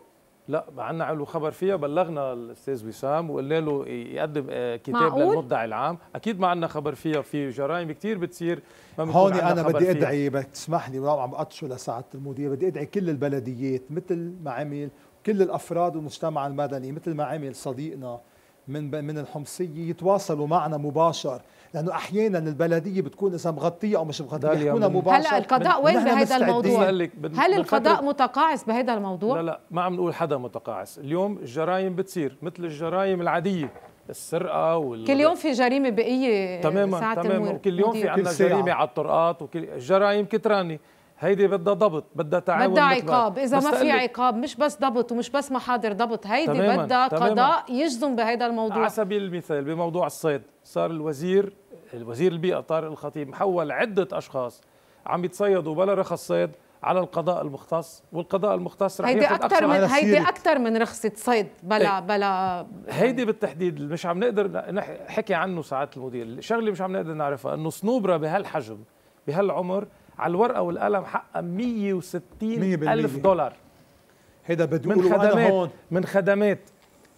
لا ما عندنا علم وخبر فيها بلغنا الاستاذ وسام وقلنا له يقدم آه، كتاب معقول؟ للمدعي العام اكيد ما عندنا خبر فيها في جرائم كثير بتصير ما هون انا بدي ادعي بدك تسمح لي عم بقطشه لسعاده المدير بدي ادعي كل البلديات مثل ما عمل كل الافراد والمجتمع المدني مثل ما عمل صديقنا من من الحمصيه يتواصلوا معنا مباشر لانه احيانا البلديه بتكون اذا مغطيه او مش مغطيه يحكونا مباشره هلا القضاء وين بهذا الموضوع؟ هل القضاء متقاعس بهذا الموضوع؟ لا لا ما عم نقول حدا متقاعس، اليوم الجرائم بتصير مثل الجرائم العاديه السرقه وال... كل يوم في جريمه بقيه تماما ساعة تماما وكل يوم في عندنا جريمه على الطرقات وكل الجرائم كتراني هيدي بدها ضبط بدها تعاون بدها عقاب اذا ما في عقاب مش بس ضبط ومش بس محاضر ضبط هيدي بدها قضاء يجزم بهذا الموضوع على سبيل المثال بموضوع الصيد صار الوزير الوزير البيئه طارق الخطيب محول عده اشخاص عم يتصيدوا بلا رخص صيد على القضاء المختص والقضاء المختص رح هيدي اكثر من هيدي اكثر من رخصه صيد بلا إيه. بلا هيدي بالتحديد مش عم نقدر نحكي عنه ساعات المدير الشغله اللي مش عم نقدر نعرفها انه صنوبره بهالحجم بهالعمر على الورقه والقلم حقها 160 الف دولار هيدا بدو من خدمات هون. من خدمات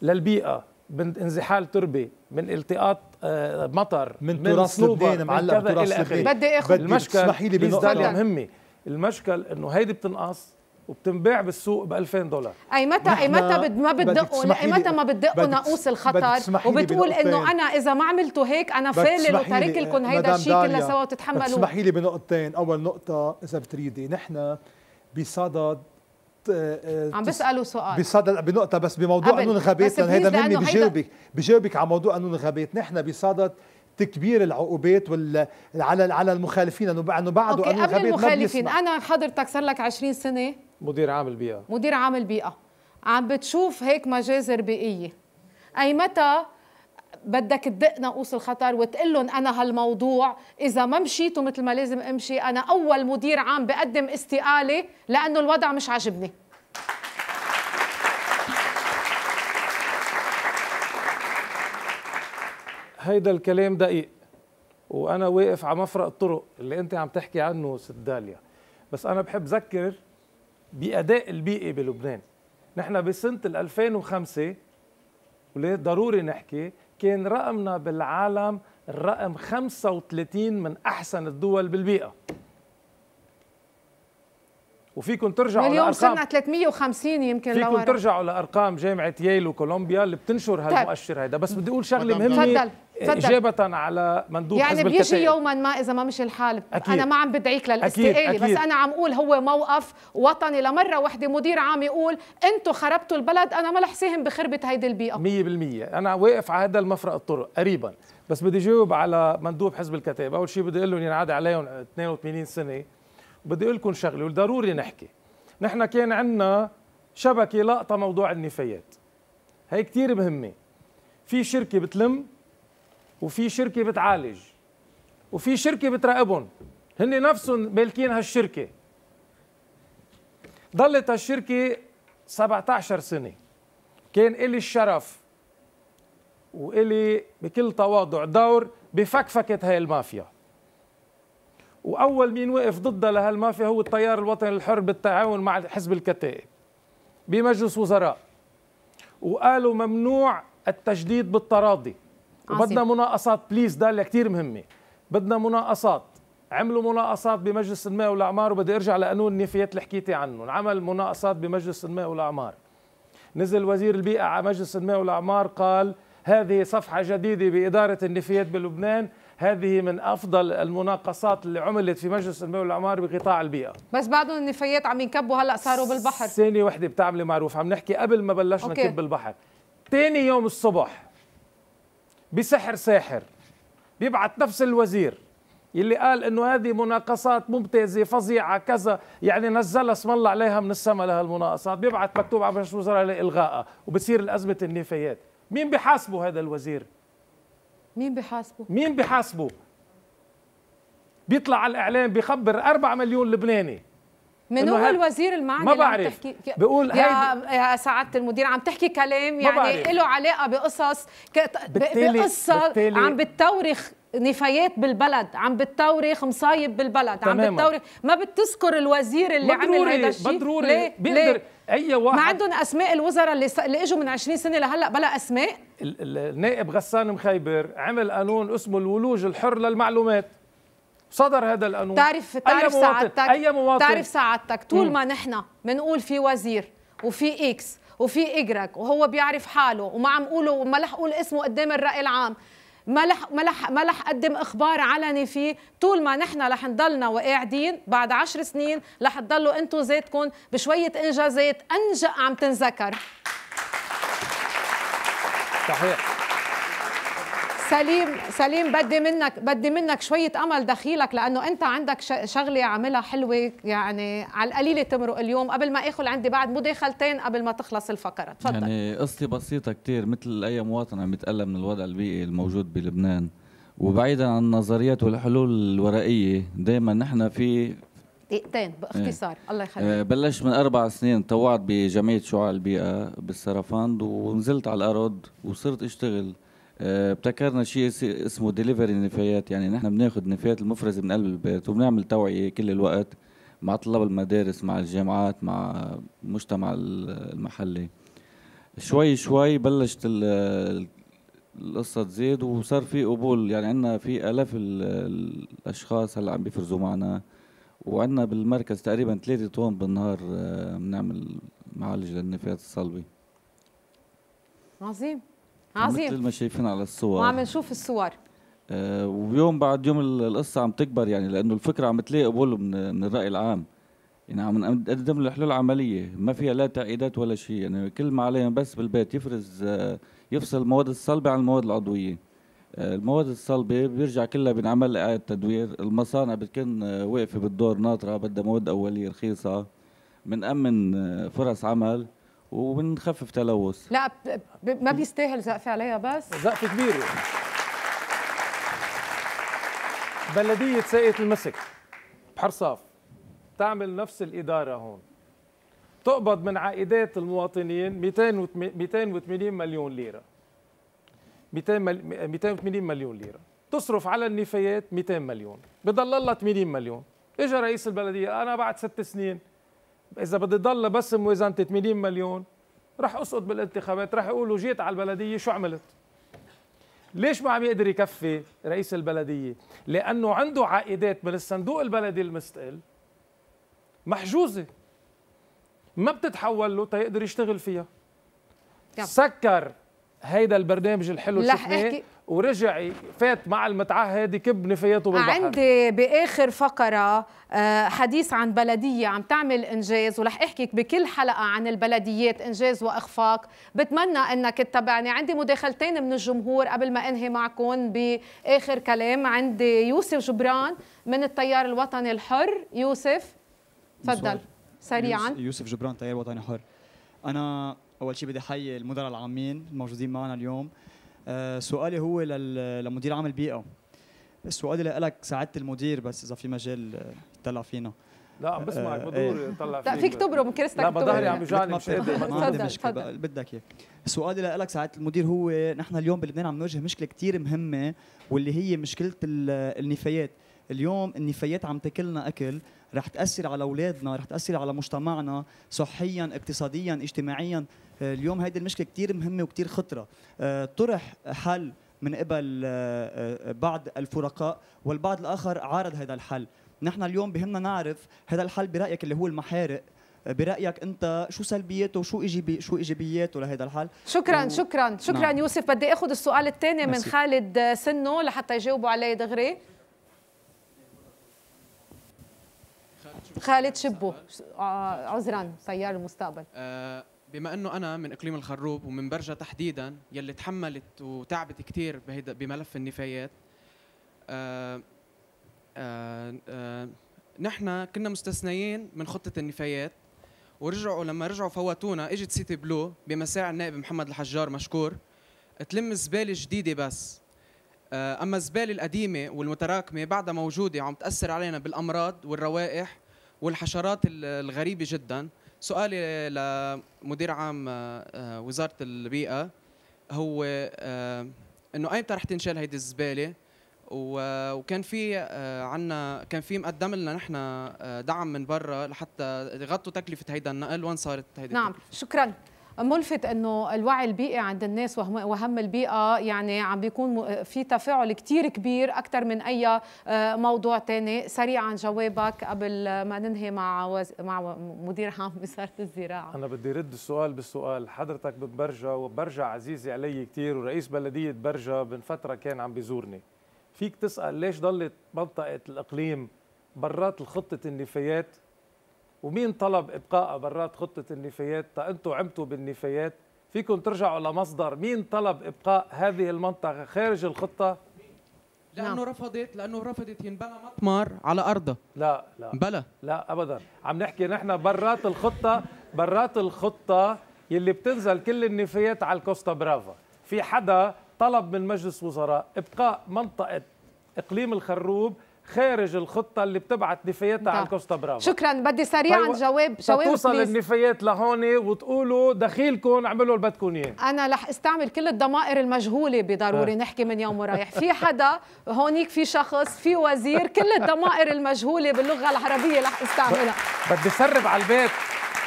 للبيئه من انزحال تربه من التقاط آه، مطر من تراث لبنان معلق تراث لبنان بدي اخذ المشكل اسمحي لي بنقطه مهمه المشكل انه هيدي بتنقص وبتنباع بالسوق ب 2000 دولار اي متى اي متى بد ما بدقوا اي متى ما بدقوا ناقوس الخطر وبتقول انه انا اذا ما عملتوا هيك انا فالل وترك لكم هيدا الشيء كله سوا وتتحملوا اسمحي لي بنقطتين اول نقطه اذا بتريدي نحن بصدد آه، آه، عم بسألوا سؤال بصدد بنقطه بس بموضوع قانون الغابات لان هذا مني بجاوبك بجاوبك على موضوع قانون الغابات نحن بصدد تكبير العقوبات وال... على على المخالفين لانه بعده قانون الغابات قبل المخالفين انا حضرتك صار لك 20 سنه مدير عام البيئه مدير عام البيئه عم بتشوف هيك مجازر بيئيه اي متى بدك تدق ناقوس الخطر وتقول لهم انا هالموضوع اذا ما مشيتوا مثل ما لازم امشي انا اول مدير عام بقدم استقاله لانه الوضع مش عاجبني هيدا الكلام دقيق وانا واقف على مفرق الطرق اللي انت عم تحكي عنه ست داليا بس انا بحب ذكر باداء البيئي بلبنان نحن بسنه 2005 وليه ضروري نحكي كان رقمنا بالعالم الرقم 35 من أحسن الدول بالبيئة وفيكم ترجعوا لارقام لارقام صرنا 350 يمكن فيكم لورا. ترجعوا لارقام جامعه ييل وكولومبيا اللي بتنشر هالمؤشر طيب. هيدا بس بدي اقول شغله مهمه تفضل إجابة على مندوب يعني حزب بيجي الكتائب. يوما ما إذا ما مشي الحال أكيد. أنا ما عم بدعيك للاستقالة بس أنا عم أقول هو موقف وطني لمرة وحدة مدير عام يقول أنتو خربتوا البلد أنا ما رح ساهم بخربة هيدي البيئة 100% أنا واقف على هذا المفرق الطرق قريبا بس بدي جاوب على مندوب حزب الكتائب أول شيء بدي أقول لهم ينعاد عليهم 82 سنة بدي أقول لكم شغلة والضروري نحكي نحن كان عندنا شبكة لقطة موضوع النفايات هي كتير مهمة في شركة بتلم وفي شركه بتعالج وفي شركه بتراقبهم هن نفسهم مالكين هالشركه ضلت هالشركه 17 سنه كان إلي الشرف وإلي بكل تواضع دور بفكفكة هاي المافيا وأول مين وقف ضدها لهالمافيا هو التيار الوطني الحر بالتعاون مع حزب الكتائب بمجلس وزراء وقالوا ممنوع التجديد بالتراضي وبدنا مناقصات بليز داله كثير مهمه بدنا مناقصات عملوا مناقصات بمجلس الماء والاعمار وبدي ارجع لقانون النفايات اللي حكيتي عنه عمل مناقصات بمجلس الماء والاعمار نزل وزير البيئه على مجلس الماء والاعمار قال هذه صفحه جديده باداره النفايات بلبنان هذه من افضل المناقصات اللي عملت في مجلس الماء والاعمار بقطاع البيئه بس بعدهم النفايات عم ينكبوا هلا صاروا بالبحر سنه وحده بتعملي معروف عم نحكي قبل ما بلشنا نكب بالبحر ثاني يوم الصبح بسحر ساحر بيبعث نفس الوزير اللي قال انه هذه مناقصات ممتازه فظيعه كذا يعني نزل اسم الله عليها من السماء لهالمناقصات بيبعث مكتوب على مجلس الوزراء لالغائها وبصير الازمه النفايات مين بحاسبه هذا الوزير مين بحاسبه مين بحاسبه بيطلع على الاعلام بخبر 4 مليون لبناني من هو الوزير المعني ما بعرف تحكي بقول يا, يا سعاده المدير عم تحكي كلام يعني له علاقه بقصص بقصه عم بتورخ نفايات بالبلد عم بتورخ مصايب بالبلد عم بتورخ ما بتذكر الوزير اللي عمل هذا الشيء ضروري ليه؟ بيقدر ليه؟ اي واحد ما عندهم اسماء الوزراء اللي, س... اللي اجوا من 20 سنه لهلا بلا اسماء النائب غسان مخيبر عمل قانون اسمه الولوج الحر للمعلومات صدر هذا القانون تعرف تعرف أي سعادتك أي مواطن تعرف سعادتك طول ما نحن بنقول في وزير وفي اكس وفي اجرك وهو بيعرف حاله وما عم قوله وما لح قول اسمه قدام الرأي العام ما لح ما لح ما لح قدم اخبار علني فيه طول ما نحن رح نضلنا وقاعدين بعد عشر سنين رح تضلوا انتم زيتكم بشويه انجازات انجأ عم تنذكر صحيح سليم سليم بدي منك بدي منك شويه امل دخيلك لانه انت عندك شغله عاملها حلوه يعني على القليله تمرق اليوم قبل ما اخذ عندي بعد مداخلتين قبل ما تخلص الفقره تفضل يعني قصتي بسيطه كثير مثل اي مواطن عم يتالم من الوضع البيئي الموجود بلبنان وبعيدا عن النظريات والحلول الورقيه دائما نحن في دقيقتين باختصار إيه. الله يخليك آه، بلشت من اربع سنين طوعت بجمعيه شعاع البيئه بالسرفاند ونزلت على الارض وصرت اشتغل آه، ابتكرنا شيء اسمه ديليفري نفايات يعني نحن بناخذ نفايات المفرزه من قلب البيت وبنعمل توعيه كل الوقت مع طلاب المدارس مع الجامعات مع المجتمع المحلي شوي شوي بلشت القصة تزيد وصار في قبول يعني عندنا في آلاف الأشخاص هلا عم بيفرزوا معنا وعندنا بالمركز تقريبا ثلاثة طن بالنهار آه، بنعمل معالج للنفايات الصلبة عظيم عظيم مثل ما شايفين على الصور وعم نشوف الصور آه ويوم بعد يوم القصه عم تكبر يعني لانه الفكره عم تلاقي قبول من, من الراي العام يعني عم نقدم له حلول عمليه ما فيها لا تعقيدات ولا شيء يعني كل ما عليهم بس بالبيت يفرز آه يفصل المواد الصلبه عن المواد العضويه آه المواد الصلبه بيرجع كلها بنعمل اعاده تدوير المصانع بتكون آه، واقفه بالدور ناطره بدها مواد اوليه رخيصه بنأمن آه، فرص عمل وبنخفف تلوث لا ما بيستاهل زقفة عليها بس زقفة كبيرة بلدية ساقية المسك بحرصاف تعمل نفس الإدارة هون تقبض من عائدات المواطنين 280 مليون ليرة 280 مليون ليرة تصرف على النفايات 200 مليون بضل لها 80 مليون اجى رئيس البلدية أنا بعد ست سنين اذا بدي ضل بس موازنه 80 مليون رح اسقط بالانتخابات رح يقولوا جيت على البلديه شو عملت ليش ما عم يقدر يكفي رئيس البلديه لانه عنده عائدات من الصندوق البلدي المستقل محجوزه ما بتتحول له تيقدر يشتغل فيها يب. سكر هيدا البرنامج الحلو شفناه ورجع فات مع المتعهد يكب نفاياته بالبحر عندي باخر فقره آه، حديث عن بلديه عم تعمل انجاز ورح احكيك بكل حلقه عن البلديات انجاز واخفاق بتمنى انك تتابعني عندي مداخلتين من الجمهور قبل ما انهي معكم باخر كلام عندي يوسف جبران من التيار الوطني الحر يوسف تفضل سريعا يوسف جبران تيار وطني حر انا اول شيء بدي احيي المدراء العامين الموجودين معنا اليوم آه، سؤالي هو لمدير عام البيئه سؤالي لك سعاده المدير بس اذا في مجال يطلع آه، فينا لا عم بسمعك آه، بدور إيه. طلع فيك لا فيك تبرم كرستك لا بضهري عم يوجعني مش قادر ما عندي مشكله بدك اياه سؤالي لك سعاده المدير هو نحن اليوم بلبنان عم نواجه مشكله كثير مهمه واللي هي مشكله النفايات اليوم النفايات عم تاكلنا اكل رح تاثر على اولادنا رح تاثر على مجتمعنا صحيا اقتصاديا اجتماعيا آه، اليوم هيدي المشكله كثير مهمه وكثير خطره آه، طرح حل من قبل آه، بعض الفرقاء والبعض الاخر عارض هذا الحل نحن اليوم بهمنا نعرف هذا الحل برايك اللي هو المحارق برايك انت شو سلبياته وشو ايجابي شو ايجابياته لهذا الحل شكرا و... شكرا شكرا نعم. يوسف بدي اخذ السؤال الثاني من خالد سنو لحتى يجاوبوا عليه دغري خالد شبو عذرا تيار المستقبل أه بما انه انا من اقليم الخروب ومن برجة تحديدا يلي تحملت وتعبت كثير بملف النفايات آآ آه، آآ آه، آآ آه، نحن كنا مستثنيين من خطه النفايات ورجعوا لما رجعوا فوتونا اجت سيتي بلو بمساع النائب محمد الحجار مشكور تلم زباله جديده بس اما الزباله القديمه والمتراكمه بعدها موجوده عم تاثر علينا بالامراض والروائح والحشرات الغريبه جدا سؤالي لمدير عام آه، آه، وزاره البيئه هو آه، انه ايمتى رح تنشال هيدي الزباله وكان في عنا كان في مقدم لنا نحن دعم من برا لحتى يغطوا تكلفه هيدا النقل وين صارت هيدي نعم شكرا ملفت انه الوعي البيئي عند الناس وهم البيئه يعني عم بيكون في تفاعل كثير كبير اكثر من اي آه، موضوع ثاني سريعا جوابك قبل ما ننهي مع وز... مع مدير عام *laughs* وزاره الزراعه انا بدي رد السؤال بالسؤال حضرتك ببرجا وبرجا عزيزي علي كثير ورئيس بلديه برجا من فتره كان عم بيزورني فيك تسال ليش ضلت منطقه الاقليم برات الخطه النفايات ومين طلب ابقائها برات خطه النفايات تا انتم عمتوا بالنفايات فيكم ترجعوا لمصدر مين طلب ابقاء هذه المنطقه خارج الخطه لانه نعم. رفضت لانه رفضت ينبنى مطمر على ارضها لا لا بلا لا ابدا عم نحكي نحن برات الخطه برات الخطه يلي بتنزل كل النفايات على الكوستا برافا في حدا طلب من مجلس وزراء ابقاء منطقه اقليم الخروب خارج الخطه اللي بتبعت نفاياتها على الكوستا نعم. برافا شكرا بدي سريعا طيب جواب جواب توصل النفايات لهون وتقولوا دخيلكم اعملوا اللي بدكم اياه انا رح استعمل كل الضمائر المجهوله بضروري آه. نحكي من يوم ورايح في حدا هونيك في شخص في وزير كل الضمائر المجهوله باللغه العربيه رح استعملها بدي سرب على البيت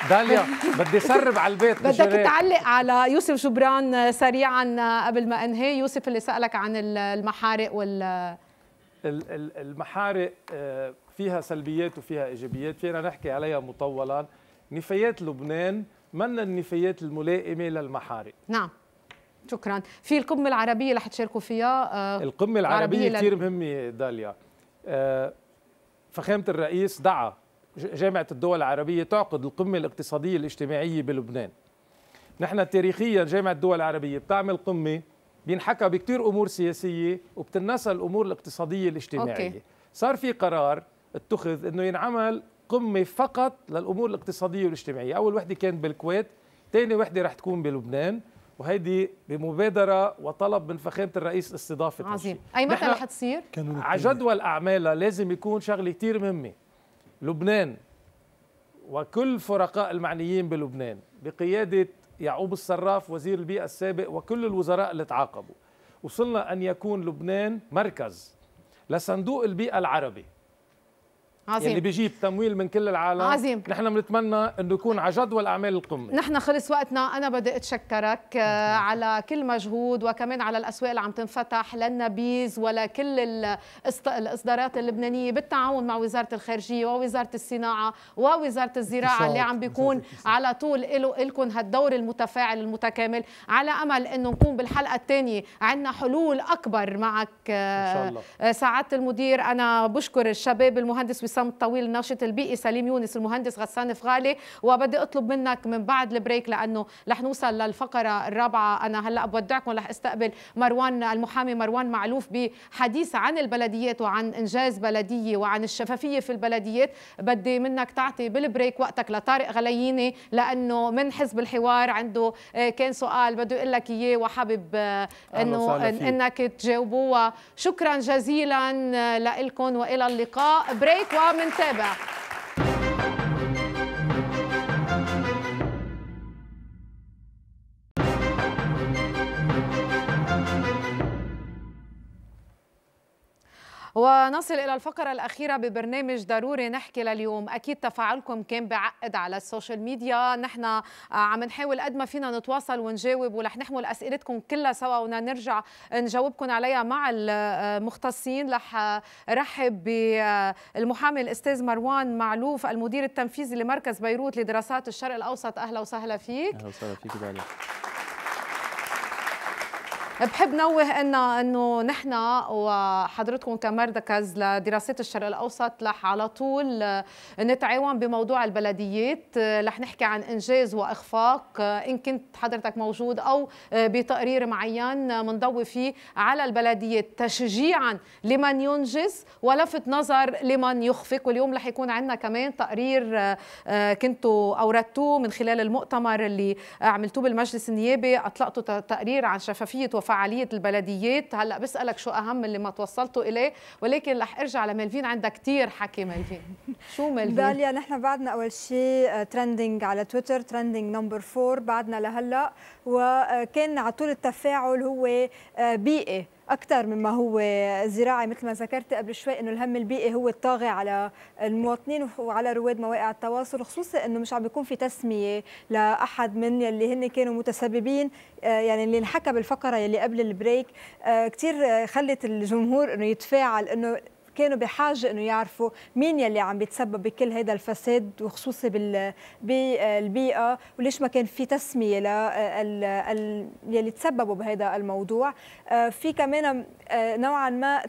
داليا بدي سرب على البيت بدك تعلق على يوسف جبران سريعا قبل ما انهي يوسف اللي سالك عن المحارق وال المحارق آه، فيها سلبيات وفيها ايجابيات فينا نحكي عليها مطولا نفايات لبنان من النفايات الملائمه للمحارق نعم شكرا في القمه العربيه رح تشاركوا فيها آه، القمه العربيه, العربية كثير مهمه داليا آه، فخامه الرئيس دعا جامعه الدول العربيه تعقد القمه الاقتصاديه الاجتماعيه بلبنان نحن تاريخيا جامعه الدول العربيه بتعمل قمه بينحكى بكثير امور سياسيه وبتنسى الامور الاقتصاديه الاجتماعيه أوكي. صار في قرار اتخذ انه ينعمل قمه فقط للامور الاقتصاديه والاجتماعيه اول وحده كانت بالكويت ثاني وحده رح تكون بلبنان وهيدي بمبادرة وطلب من فخامة الرئيس استضافة عظيم أي متى رح تصير؟ على جدول أعمالها لازم يكون شغلة كثير مهمة لبنان وكل فرقاء المعنيين بلبنان بقيادة يعقوب الصراف وزير البيئة السابق وكل الوزراء اللي تعاقبوا وصلنا أن يكون لبنان مركز لصندوق البيئة العربي عظيم اللي بيجيب تمويل من كل العالم عظيم نحن بنتمنى انه يكون على جدول اعمال القمه نحن خلص وقتنا انا بدي اتشكرك آه، على كل مجهود وكمان على الاسواق اللي عم تنفتح للنبيذ ولكل الاصدارات اللبنانيه بالتعاون مع وزاره الخارجيه ووزاره الصناعه ووزاره الزراعه اللي عم بيكون على طول له لكم هالدور المتفاعل المتكامل على امل انه نكون بالحلقه الثانيه عندنا حلول اكبر معك آه، ان شاء الله آه، سعاده المدير انا بشكر الشباب المهندس وسام الطويل الناشط البيئي سليم يونس المهندس غسان فغالي وبدي اطلب منك من بعد البريك لانه رح نوصل للفقره الرابعه انا هلا بودعكم رح استقبل مروان المحامي مروان معلوف بحديث عن البلديات وعن انجاز بلديه وعن الشفافيه في البلديات بدي منك تعطي بالبريك وقتك لطارق غلييني لانه من حزب الحوار عنده آه، كان سؤال بده يقول لك اياه وحابب آه، انه آه، انك تجاوبوه شكرا جزيلا لكم والى اللقاء بريك و بنتابع ونصل إلى الفقرة الأخيرة ببرنامج ضروري نحكي لليوم أكيد تفاعلكم كان بعقد على السوشيال ميديا نحن آه، عم نحاول قد ما فينا نتواصل ونجاوب ورح نحمل أسئلتكم كلها سوا ونرجع نجاوبكم عليها مع المختصين آه، رح آه، رحب بالمحامي الأستاذ مروان معلوف المدير التنفيذي لمركز بيروت لدراسات الشرق الأوسط أهلا وسهلا فيك أهلا وسهلا فيك دالي. بحب نوه انه انه نحن وحضرتكم كمركز لدراسات الشرق الاوسط رح على طول نتعاون بموضوع البلديات رح نحكي عن انجاز واخفاق ان كنت حضرتك موجود او بتقرير معين منضوي فيه على البلديات تشجيعا لمن ينجز ولفت نظر لمن يخفق واليوم رح يكون عندنا كمان تقرير آه، كنتوا اوردتوه من خلال المؤتمر اللي عملتوه بالمجلس النيابي اطلقتوا تقرير عن شفافيه وفعاليه فعاليه البلديات هلا بسالك شو اهم اللي ما توصلتوا اليه ولكن رح ارجع لملفين عندها كثير حكي ملفين شو ملفين داليا نحن بعدنا اول شيء ترندنج آه، على تويتر ترندنج نمبر فور بعدنا لهلا وكان على طول التفاعل هو آه، بيئي اكثر مما هو زراعي مثل ما ذكرت قبل شوي انه الهم البيئي هو الطاغي على المواطنين وعلى رواد مواقع التواصل خصوصا انه مش عم بيكون في تسميه لاحد من يلي هن كانوا متسببين آه، يعني اللي انحكى بالفقره يلي قبل البريك آه، كثير خلت الجمهور انه يتفاعل انه كانوا بحاجه انه يعرفوا مين يلي عم بيتسبب بكل هذا الفساد وخصوصي بالبيئه وليش ما كان في تسميه ل يلي تسببوا بهذا الموضوع آه، في كمان آه، نوعا ما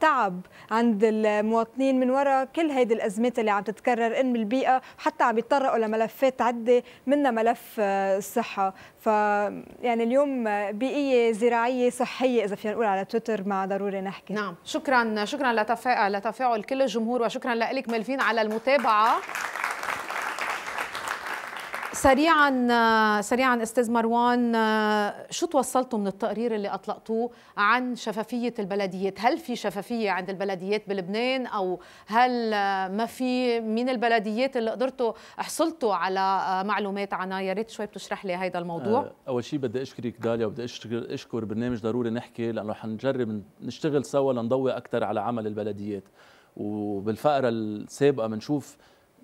تعب عند المواطنين من وراء كل هيدي الازمات اللي عم تتكرر ان بالبيئه البيئه حتى عم يتطرقوا لملفات عده منها ملف الصحه آه، يعني اليوم بيئيه زراعيه صحيه اذا فينا نقول على تويتر مع ضروري نحكي نعم شكرا شكرا لتفاعل لتفاعل كل الجمهور وشكرا لك ملفين على المتابعه سريعا سريعا استاذ مروان شو توصلتوا من التقرير اللي اطلقتوه عن شفافيه البلديات؟ هل في شفافيه عند البلديات بلبنان او هل ما في من البلديات اللي قدرتوا حصلتوا على معلومات عنها؟ يا ريت شوي بتشرح لي هذا الموضوع. آه، اول شيء بدي اشكرك داليا وبدي اشكر اشكر برنامج ضروري نحكي لانه حنجرب نشتغل سوا لنضوي اكثر على عمل البلديات وبالفقره السابقه بنشوف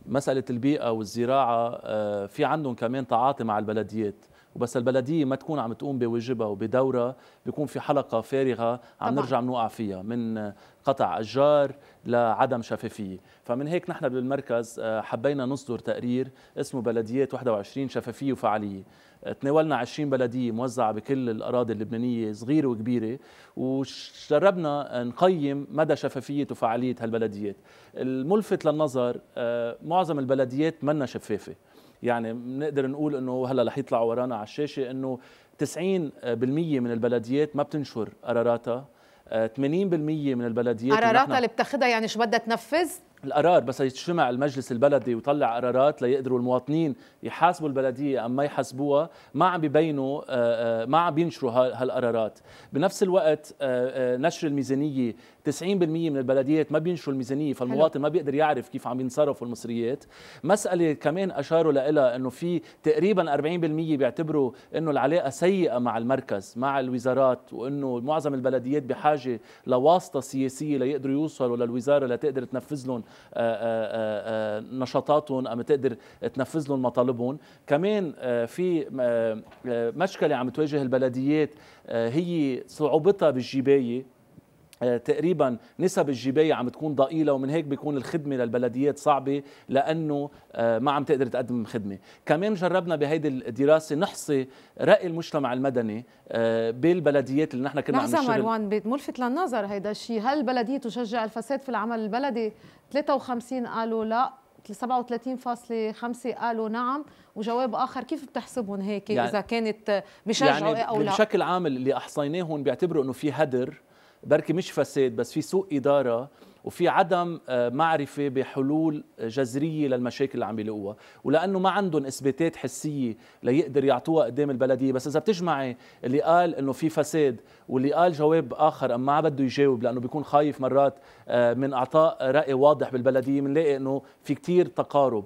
مساله البيئه والزراعه آه، في عندهم كمان تعاطي مع البلديات وبس البلديه ما تكون عم تقوم بواجبها وبدورها بيكون في حلقه فارغه عم طبعا. نرجع بنوقع فيها من قطع اشجار لعدم شفافيه فمن هيك نحن بالمركز آه، حبينا نصدر تقرير اسمه بلديات 21 شفافيه وفعاليه آه، تناولنا 20 بلديه موزعه بكل الاراضي اللبنانيه صغيره وكبيره وجربنا نقيم مدى شفافيه وفعاليه هالبلديات الملفت للنظر آه، معظم البلديات منا شفافه يعني بنقدر نقول انه هلا رح يطلعوا ورانا على الشاشه انه 90% من البلديات ما بتنشر قراراتها 80% آه، من البلديات قراراتها اللي بتاخذها يعني شو بدها تنفذ؟ القرار بس يجتمع المجلس البلدي ويطلع قرارات ليقدروا المواطنين يحاسبوا البلديه ام ما يحاسبوها ما عم ببينوا آه، آه، ما عم بينشروا هالقرارات بنفس الوقت نشر الميزانيه 90% من البلديات ما بينشوا الميزانيه فالمواطن ما بيقدر يعرف كيف عم ينصرفوا المصريات مساله كمان اشاروا لها انه في تقريبا 40% بيعتبروا انه العلاقه سيئه مع المركز مع الوزارات وانه معظم البلديات بحاجه لواسطه سياسيه ليقدروا يوصلوا للوزاره لتقدر تنفذ لهم آه، آه، آه، نشاطاتهم أم تقدر تنفذ لهم مطالبهم كمان في مشكله عم تواجه البلديات هي صعوبتها بالجبايه آه، تقريبا نسب الجباية عم تكون ضئيلة ومن هيك بيكون الخدمة للبلديات صعبة لأنه آه، ما عم تقدر تقدم خدمة كمان جربنا بهيدي الدراسة نحصي رأي المجتمع المدني آه، بالبلديات اللي نحن كنا عم نعم، نشتغل مروان بيت ملفت للنظر هيدا الشيء هل البلدية تشجع الفساد في العمل البلدي 53 قالوا لا 37.5 قالوا نعم وجواب اخر كيف بتحسبهم هيك يعني اذا كانت بشجعوا يعني او لا بشكل عام اللي احصيناه هون بيعتبروا انه في هدر بركي مش فساد بس في سوء اداره وفي عدم آه، معرفة بحلول آه، جذرية للمشاكل اللي عم يلاقوها ولأنه ما عندهم إثباتات حسية ليقدر يعطوها قدام البلدية بس إذا بتجمعي اللي قال إنه في فساد واللي قال جواب آخر أما ما بده يجاوب لأنه بيكون خايف مرات آه، من إعطاء رأي واضح بالبلدية بنلاقي إنه في كتير تقارب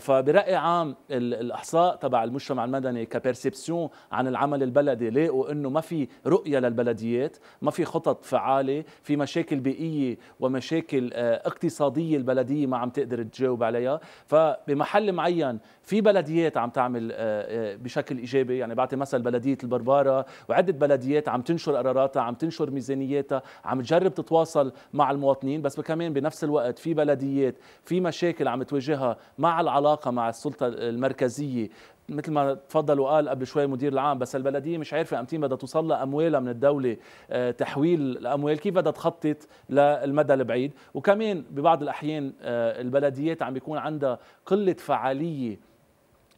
فبرأي عام الإحصاء تبع المجتمع المدني كبيرسبسيون عن العمل البلدي لاقوا إنه ما في رؤية للبلديات ما في خطط فعالة في مشاكل بيئية ومشاكل مشاكل آه، اقتصاديه البلديه ما عم تقدر تجاوب عليها فبمحل معين في بلديات عم تعمل آه، آه، بشكل ايجابي يعني بعطي مثل بلديه البرباره وعده بلديات عم تنشر قراراتها عم تنشر ميزانياتها عم تجرب تتواصل مع المواطنين بس كمان بنفس الوقت في بلديات في مشاكل عم تواجهها مع العلاقه مع السلطه المركزيه مثل ما تفضل وقال قبل شوي المدير العام بس البلديه مش عارفه امتين بدها توصل لها اموالها من الدوله آه، تحويل الاموال كيف بدها تخطط للمدى البعيد وكمان ببعض الاحيان آه، البلديات عم بيكون عندها قله فعاليه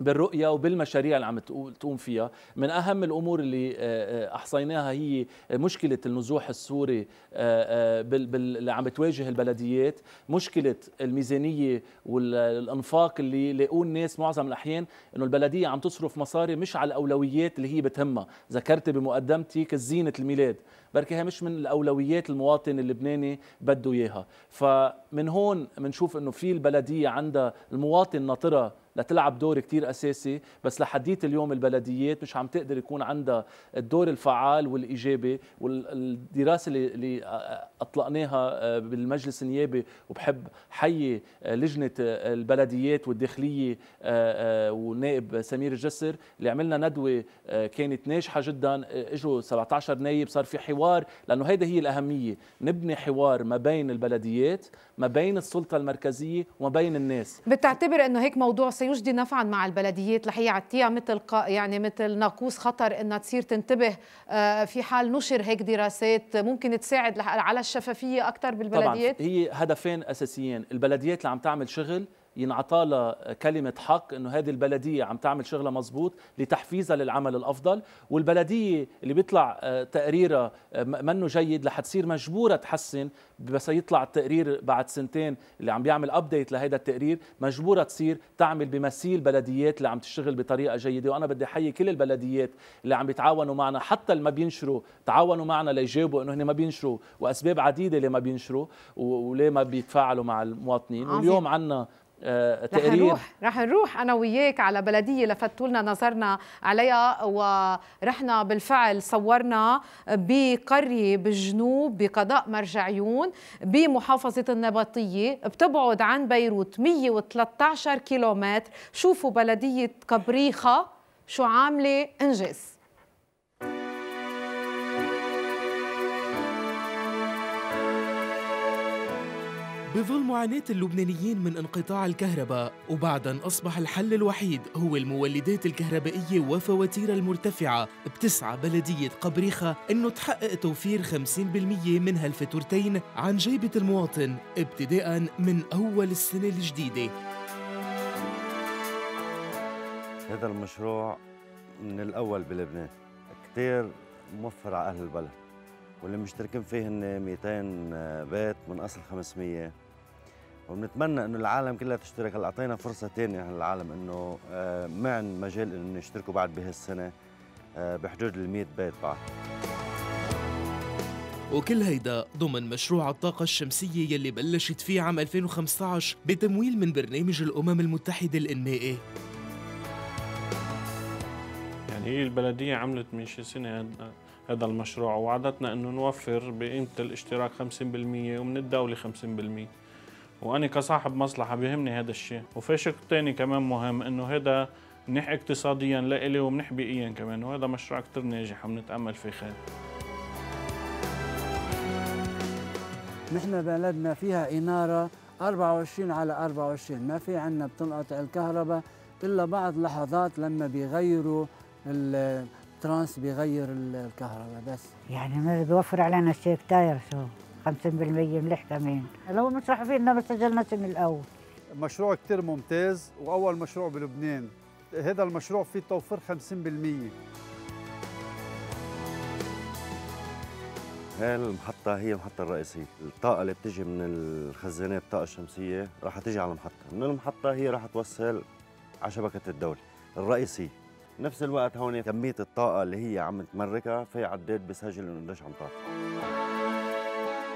بالرؤية وبالمشاريع اللي عم تقوم فيها من أهم الأمور اللي آه، آه، أحصيناها هي مشكلة النزوح السوري آه، اللي عم تواجه البلديات مشكلة الميزانية والإنفاق اللي لقوا الناس معظم الأحيان أنه البلدية عم تصرف مصاري مش على الأولويات اللي هي بتهمها ذكرت بمقدمتي كزينة الميلاد بركها هي مش من الأولويات المواطن اللبناني بده إياها فمن هون بنشوف أنه في البلدية عندها المواطن ناطرة لتلعب دور كتير أساسي بس لحديت اليوم البلديات مش عم تقدر يكون عندها الدور الفعال والإيجابي والدراسة اللي أطلقناها آه، بالمجلس النيابي وبحب حيي آه، لجنة آه، البلديات والداخلية ونائب سمير الجسر اللي عملنا ندوة كانت ناجحة جدا اجوا 17 نايب صار في حوار لأنه هيدا هي الأهمية نبني حوار ما بين البلديات ما بين السلطه المركزيه وما بين الناس بتعتبر انه هيك موضوع سيجدي نفعا مع البلديات لحي يعطيها مثل يعني مثل ناقوس خطر انها تصير تنتبه آه، في حال نشر هيك دراسات ممكن تساعد على الشفافيه اكثر بالبلديات طبعا هي هدفين اساسيين البلديات اللي عم تعمل شغل ينعطى لها كلمه حق انه هذه البلديه عم تعمل شغله مزبوط لتحفيزها للعمل الافضل والبلديه اللي بيطلع آه، تقريرها آه، منه جيد رح تصير مجبوره تحسن بس يطلع التقرير بعد سنتين اللي عم بيعمل ابديت لهذا التقرير مجبوره تصير تعمل بمثيل بلديات اللي عم تشتغل بطريقه جيده وانا بدي احيي كل البلديات اللي عم بيتعاونوا معنا حتى اللي ما بينشروا تعاونوا معنا ليجاوبوا انه هن ما بينشروا واسباب عديده ليه ما بينشروا وليه ما بيتفاعلوا مع المواطنين واليوم عندنا آه، تقرير رح نروح رح نروح انا وياك على بلديه لفتوا لنا نظرنا عليها ورحنا بالفعل صورنا بقريه بالجنوب بقضاء مرجعيون بمحافظه النبطيه بتبعد عن بيروت 113 كيلومتر شوفوا بلديه كبريخه شو عامله انجاز بظل معاناة اللبنانيين من انقطاع الكهرباء وبعدا أصبح الحل الوحيد هو المولدات الكهربائية وفواتير المرتفعة بتسعى بلدية قبريخة أنه تحقق توفير 50% من هالفاتورتين عن جيبة المواطن ابتداء من أول السنة الجديدة هذا المشروع من الأول بلبنان كثير موفر على أهل البلد واللي مشتركين فيه هن 200 بيت من اصل 500 وبنتمنى انه العالم كلها تشترك هلا اعطينا فرصه ثانيه للعالم انه آه، ما عن مجال انه يشتركوا بعد بهالسنه آه، بحدود ال 100 بيت بعد وكل هيدا ضمن مشروع الطاقة الشمسية يلي بلشت فيه عام 2015 بتمويل من برنامج الأمم المتحدة الإنمائي يعني هي البلدية عملت من شي سنة هذا المشروع ووعدتنا أنه نوفر بقيمة الاشتراك 50% ومن الدولة 50% وانا كصاحب مصلحه بيهمني هذا الشيء وفي شق ثاني كمان مهم انه هذا منيح اقتصاديا لإلي ومنيح بيئيا كمان وهذا مشروع كتير ناجح وبنتامل فيه خير نحن بلدنا فيها إنارة 24 على 24 ما في عنا بتنقطع الكهرباء إلا بعض لحظات لما بيغيروا الترانس بيغير الكهرباء بس يعني ما بيوفر علينا الشيك تاير شو 50% ملح كمان لو مش فينا ما سجلناش من الاول مشروع كثير ممتاز واول مشروع بلبنان هذا المشروع فيه توفير 50% المحطة هي المحطة الرئيسية، الطاقة اللي بتجي من الخزانات الطاقة الشمسية رح تجي على المحطة، من المحطة هي رح توصل على شبكة الدولة الرئيسية، نفس الوقت هون كمية الطاقة اللي هي عم تمركها في عداد بسجل انه قديش عم تعطي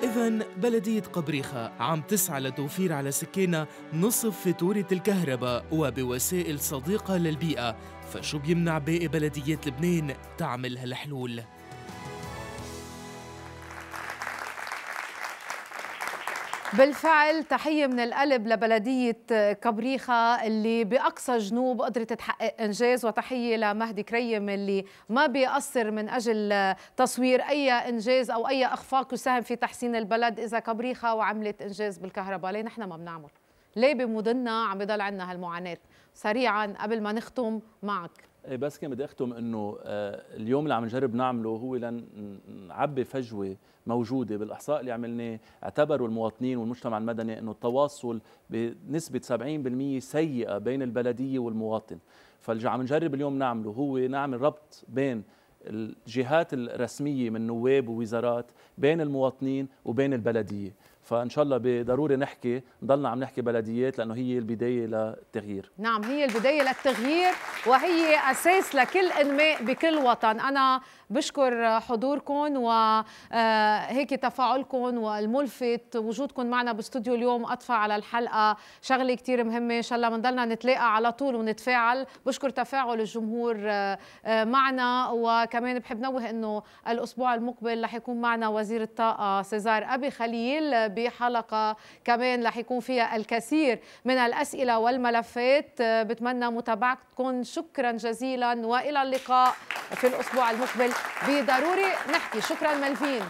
إذا بلدية قبريخة عم تسعى لتوفير على سكانها نصف فاتورة الكهرباء وبوسائل صديقة للبيئة فشو بيمنع باقي بلديات لبنان تعمل هالحلول؟ بالفعل تحية من القلب لبلدية كبريخة اللي بأقصى جنوب قدرت تحقق إنجاز وتحية لمهدي كريم اللي ما بيقصر من أجل تصوير أي إنجاز أو أي إخفاق يساهم في تحسين البلد إذا كبريخة وعملت إنجاز بالكهرباء ليه نحن ما بنعمل ليه بمدننا عم بضل عندنا هالمعاناة سريعا قبل ما نختم معك إيه، بس كان بدي أختم أنه آه، اليوم اللي عم نجرب نعمله هو لنعبي فجوة موجوده بالاحصاء اللي عملناه اعتبروا المواطنين والمجتمع المدني انه التواصل بنسبه 70% سيئه بين البلديه والمواطن فاللي عم نجرب اليوم نعمله هو نعمل ربط بين الجهات الرسميه من نواب ووزارات بين المواطنين وبين البلديه فان شاء الله بضروري نحكي نضلنا عم نحكي بلديات لانه هي البدايه للتغيير نعم هي البدايه للتغيير وهي اساس لكل انماء بكل وطن انا بشكر حضوركم وهيك آه، تفاعلكم والملفت وجودكم معنا باستوديو اليوم اطفى على الحلقه شغله كثير مهمه ان شاء الله بنضلنا نتلاقى على طول ونتفاعل بشكر تفاعل الجمهور آه، آه، معنا وكمان بحب نوه انه الاسبوع المقبل رح يكون معنا وزير الطاقه سيزار ابي خليل بحلقه كمان رح يكون فيها الكثير من الاسئله والملفات بتمنى متابعتكم شكرا جزيلا والى اللقاء في الاسبوع المقبل بضروري نحكي شكرا ملفين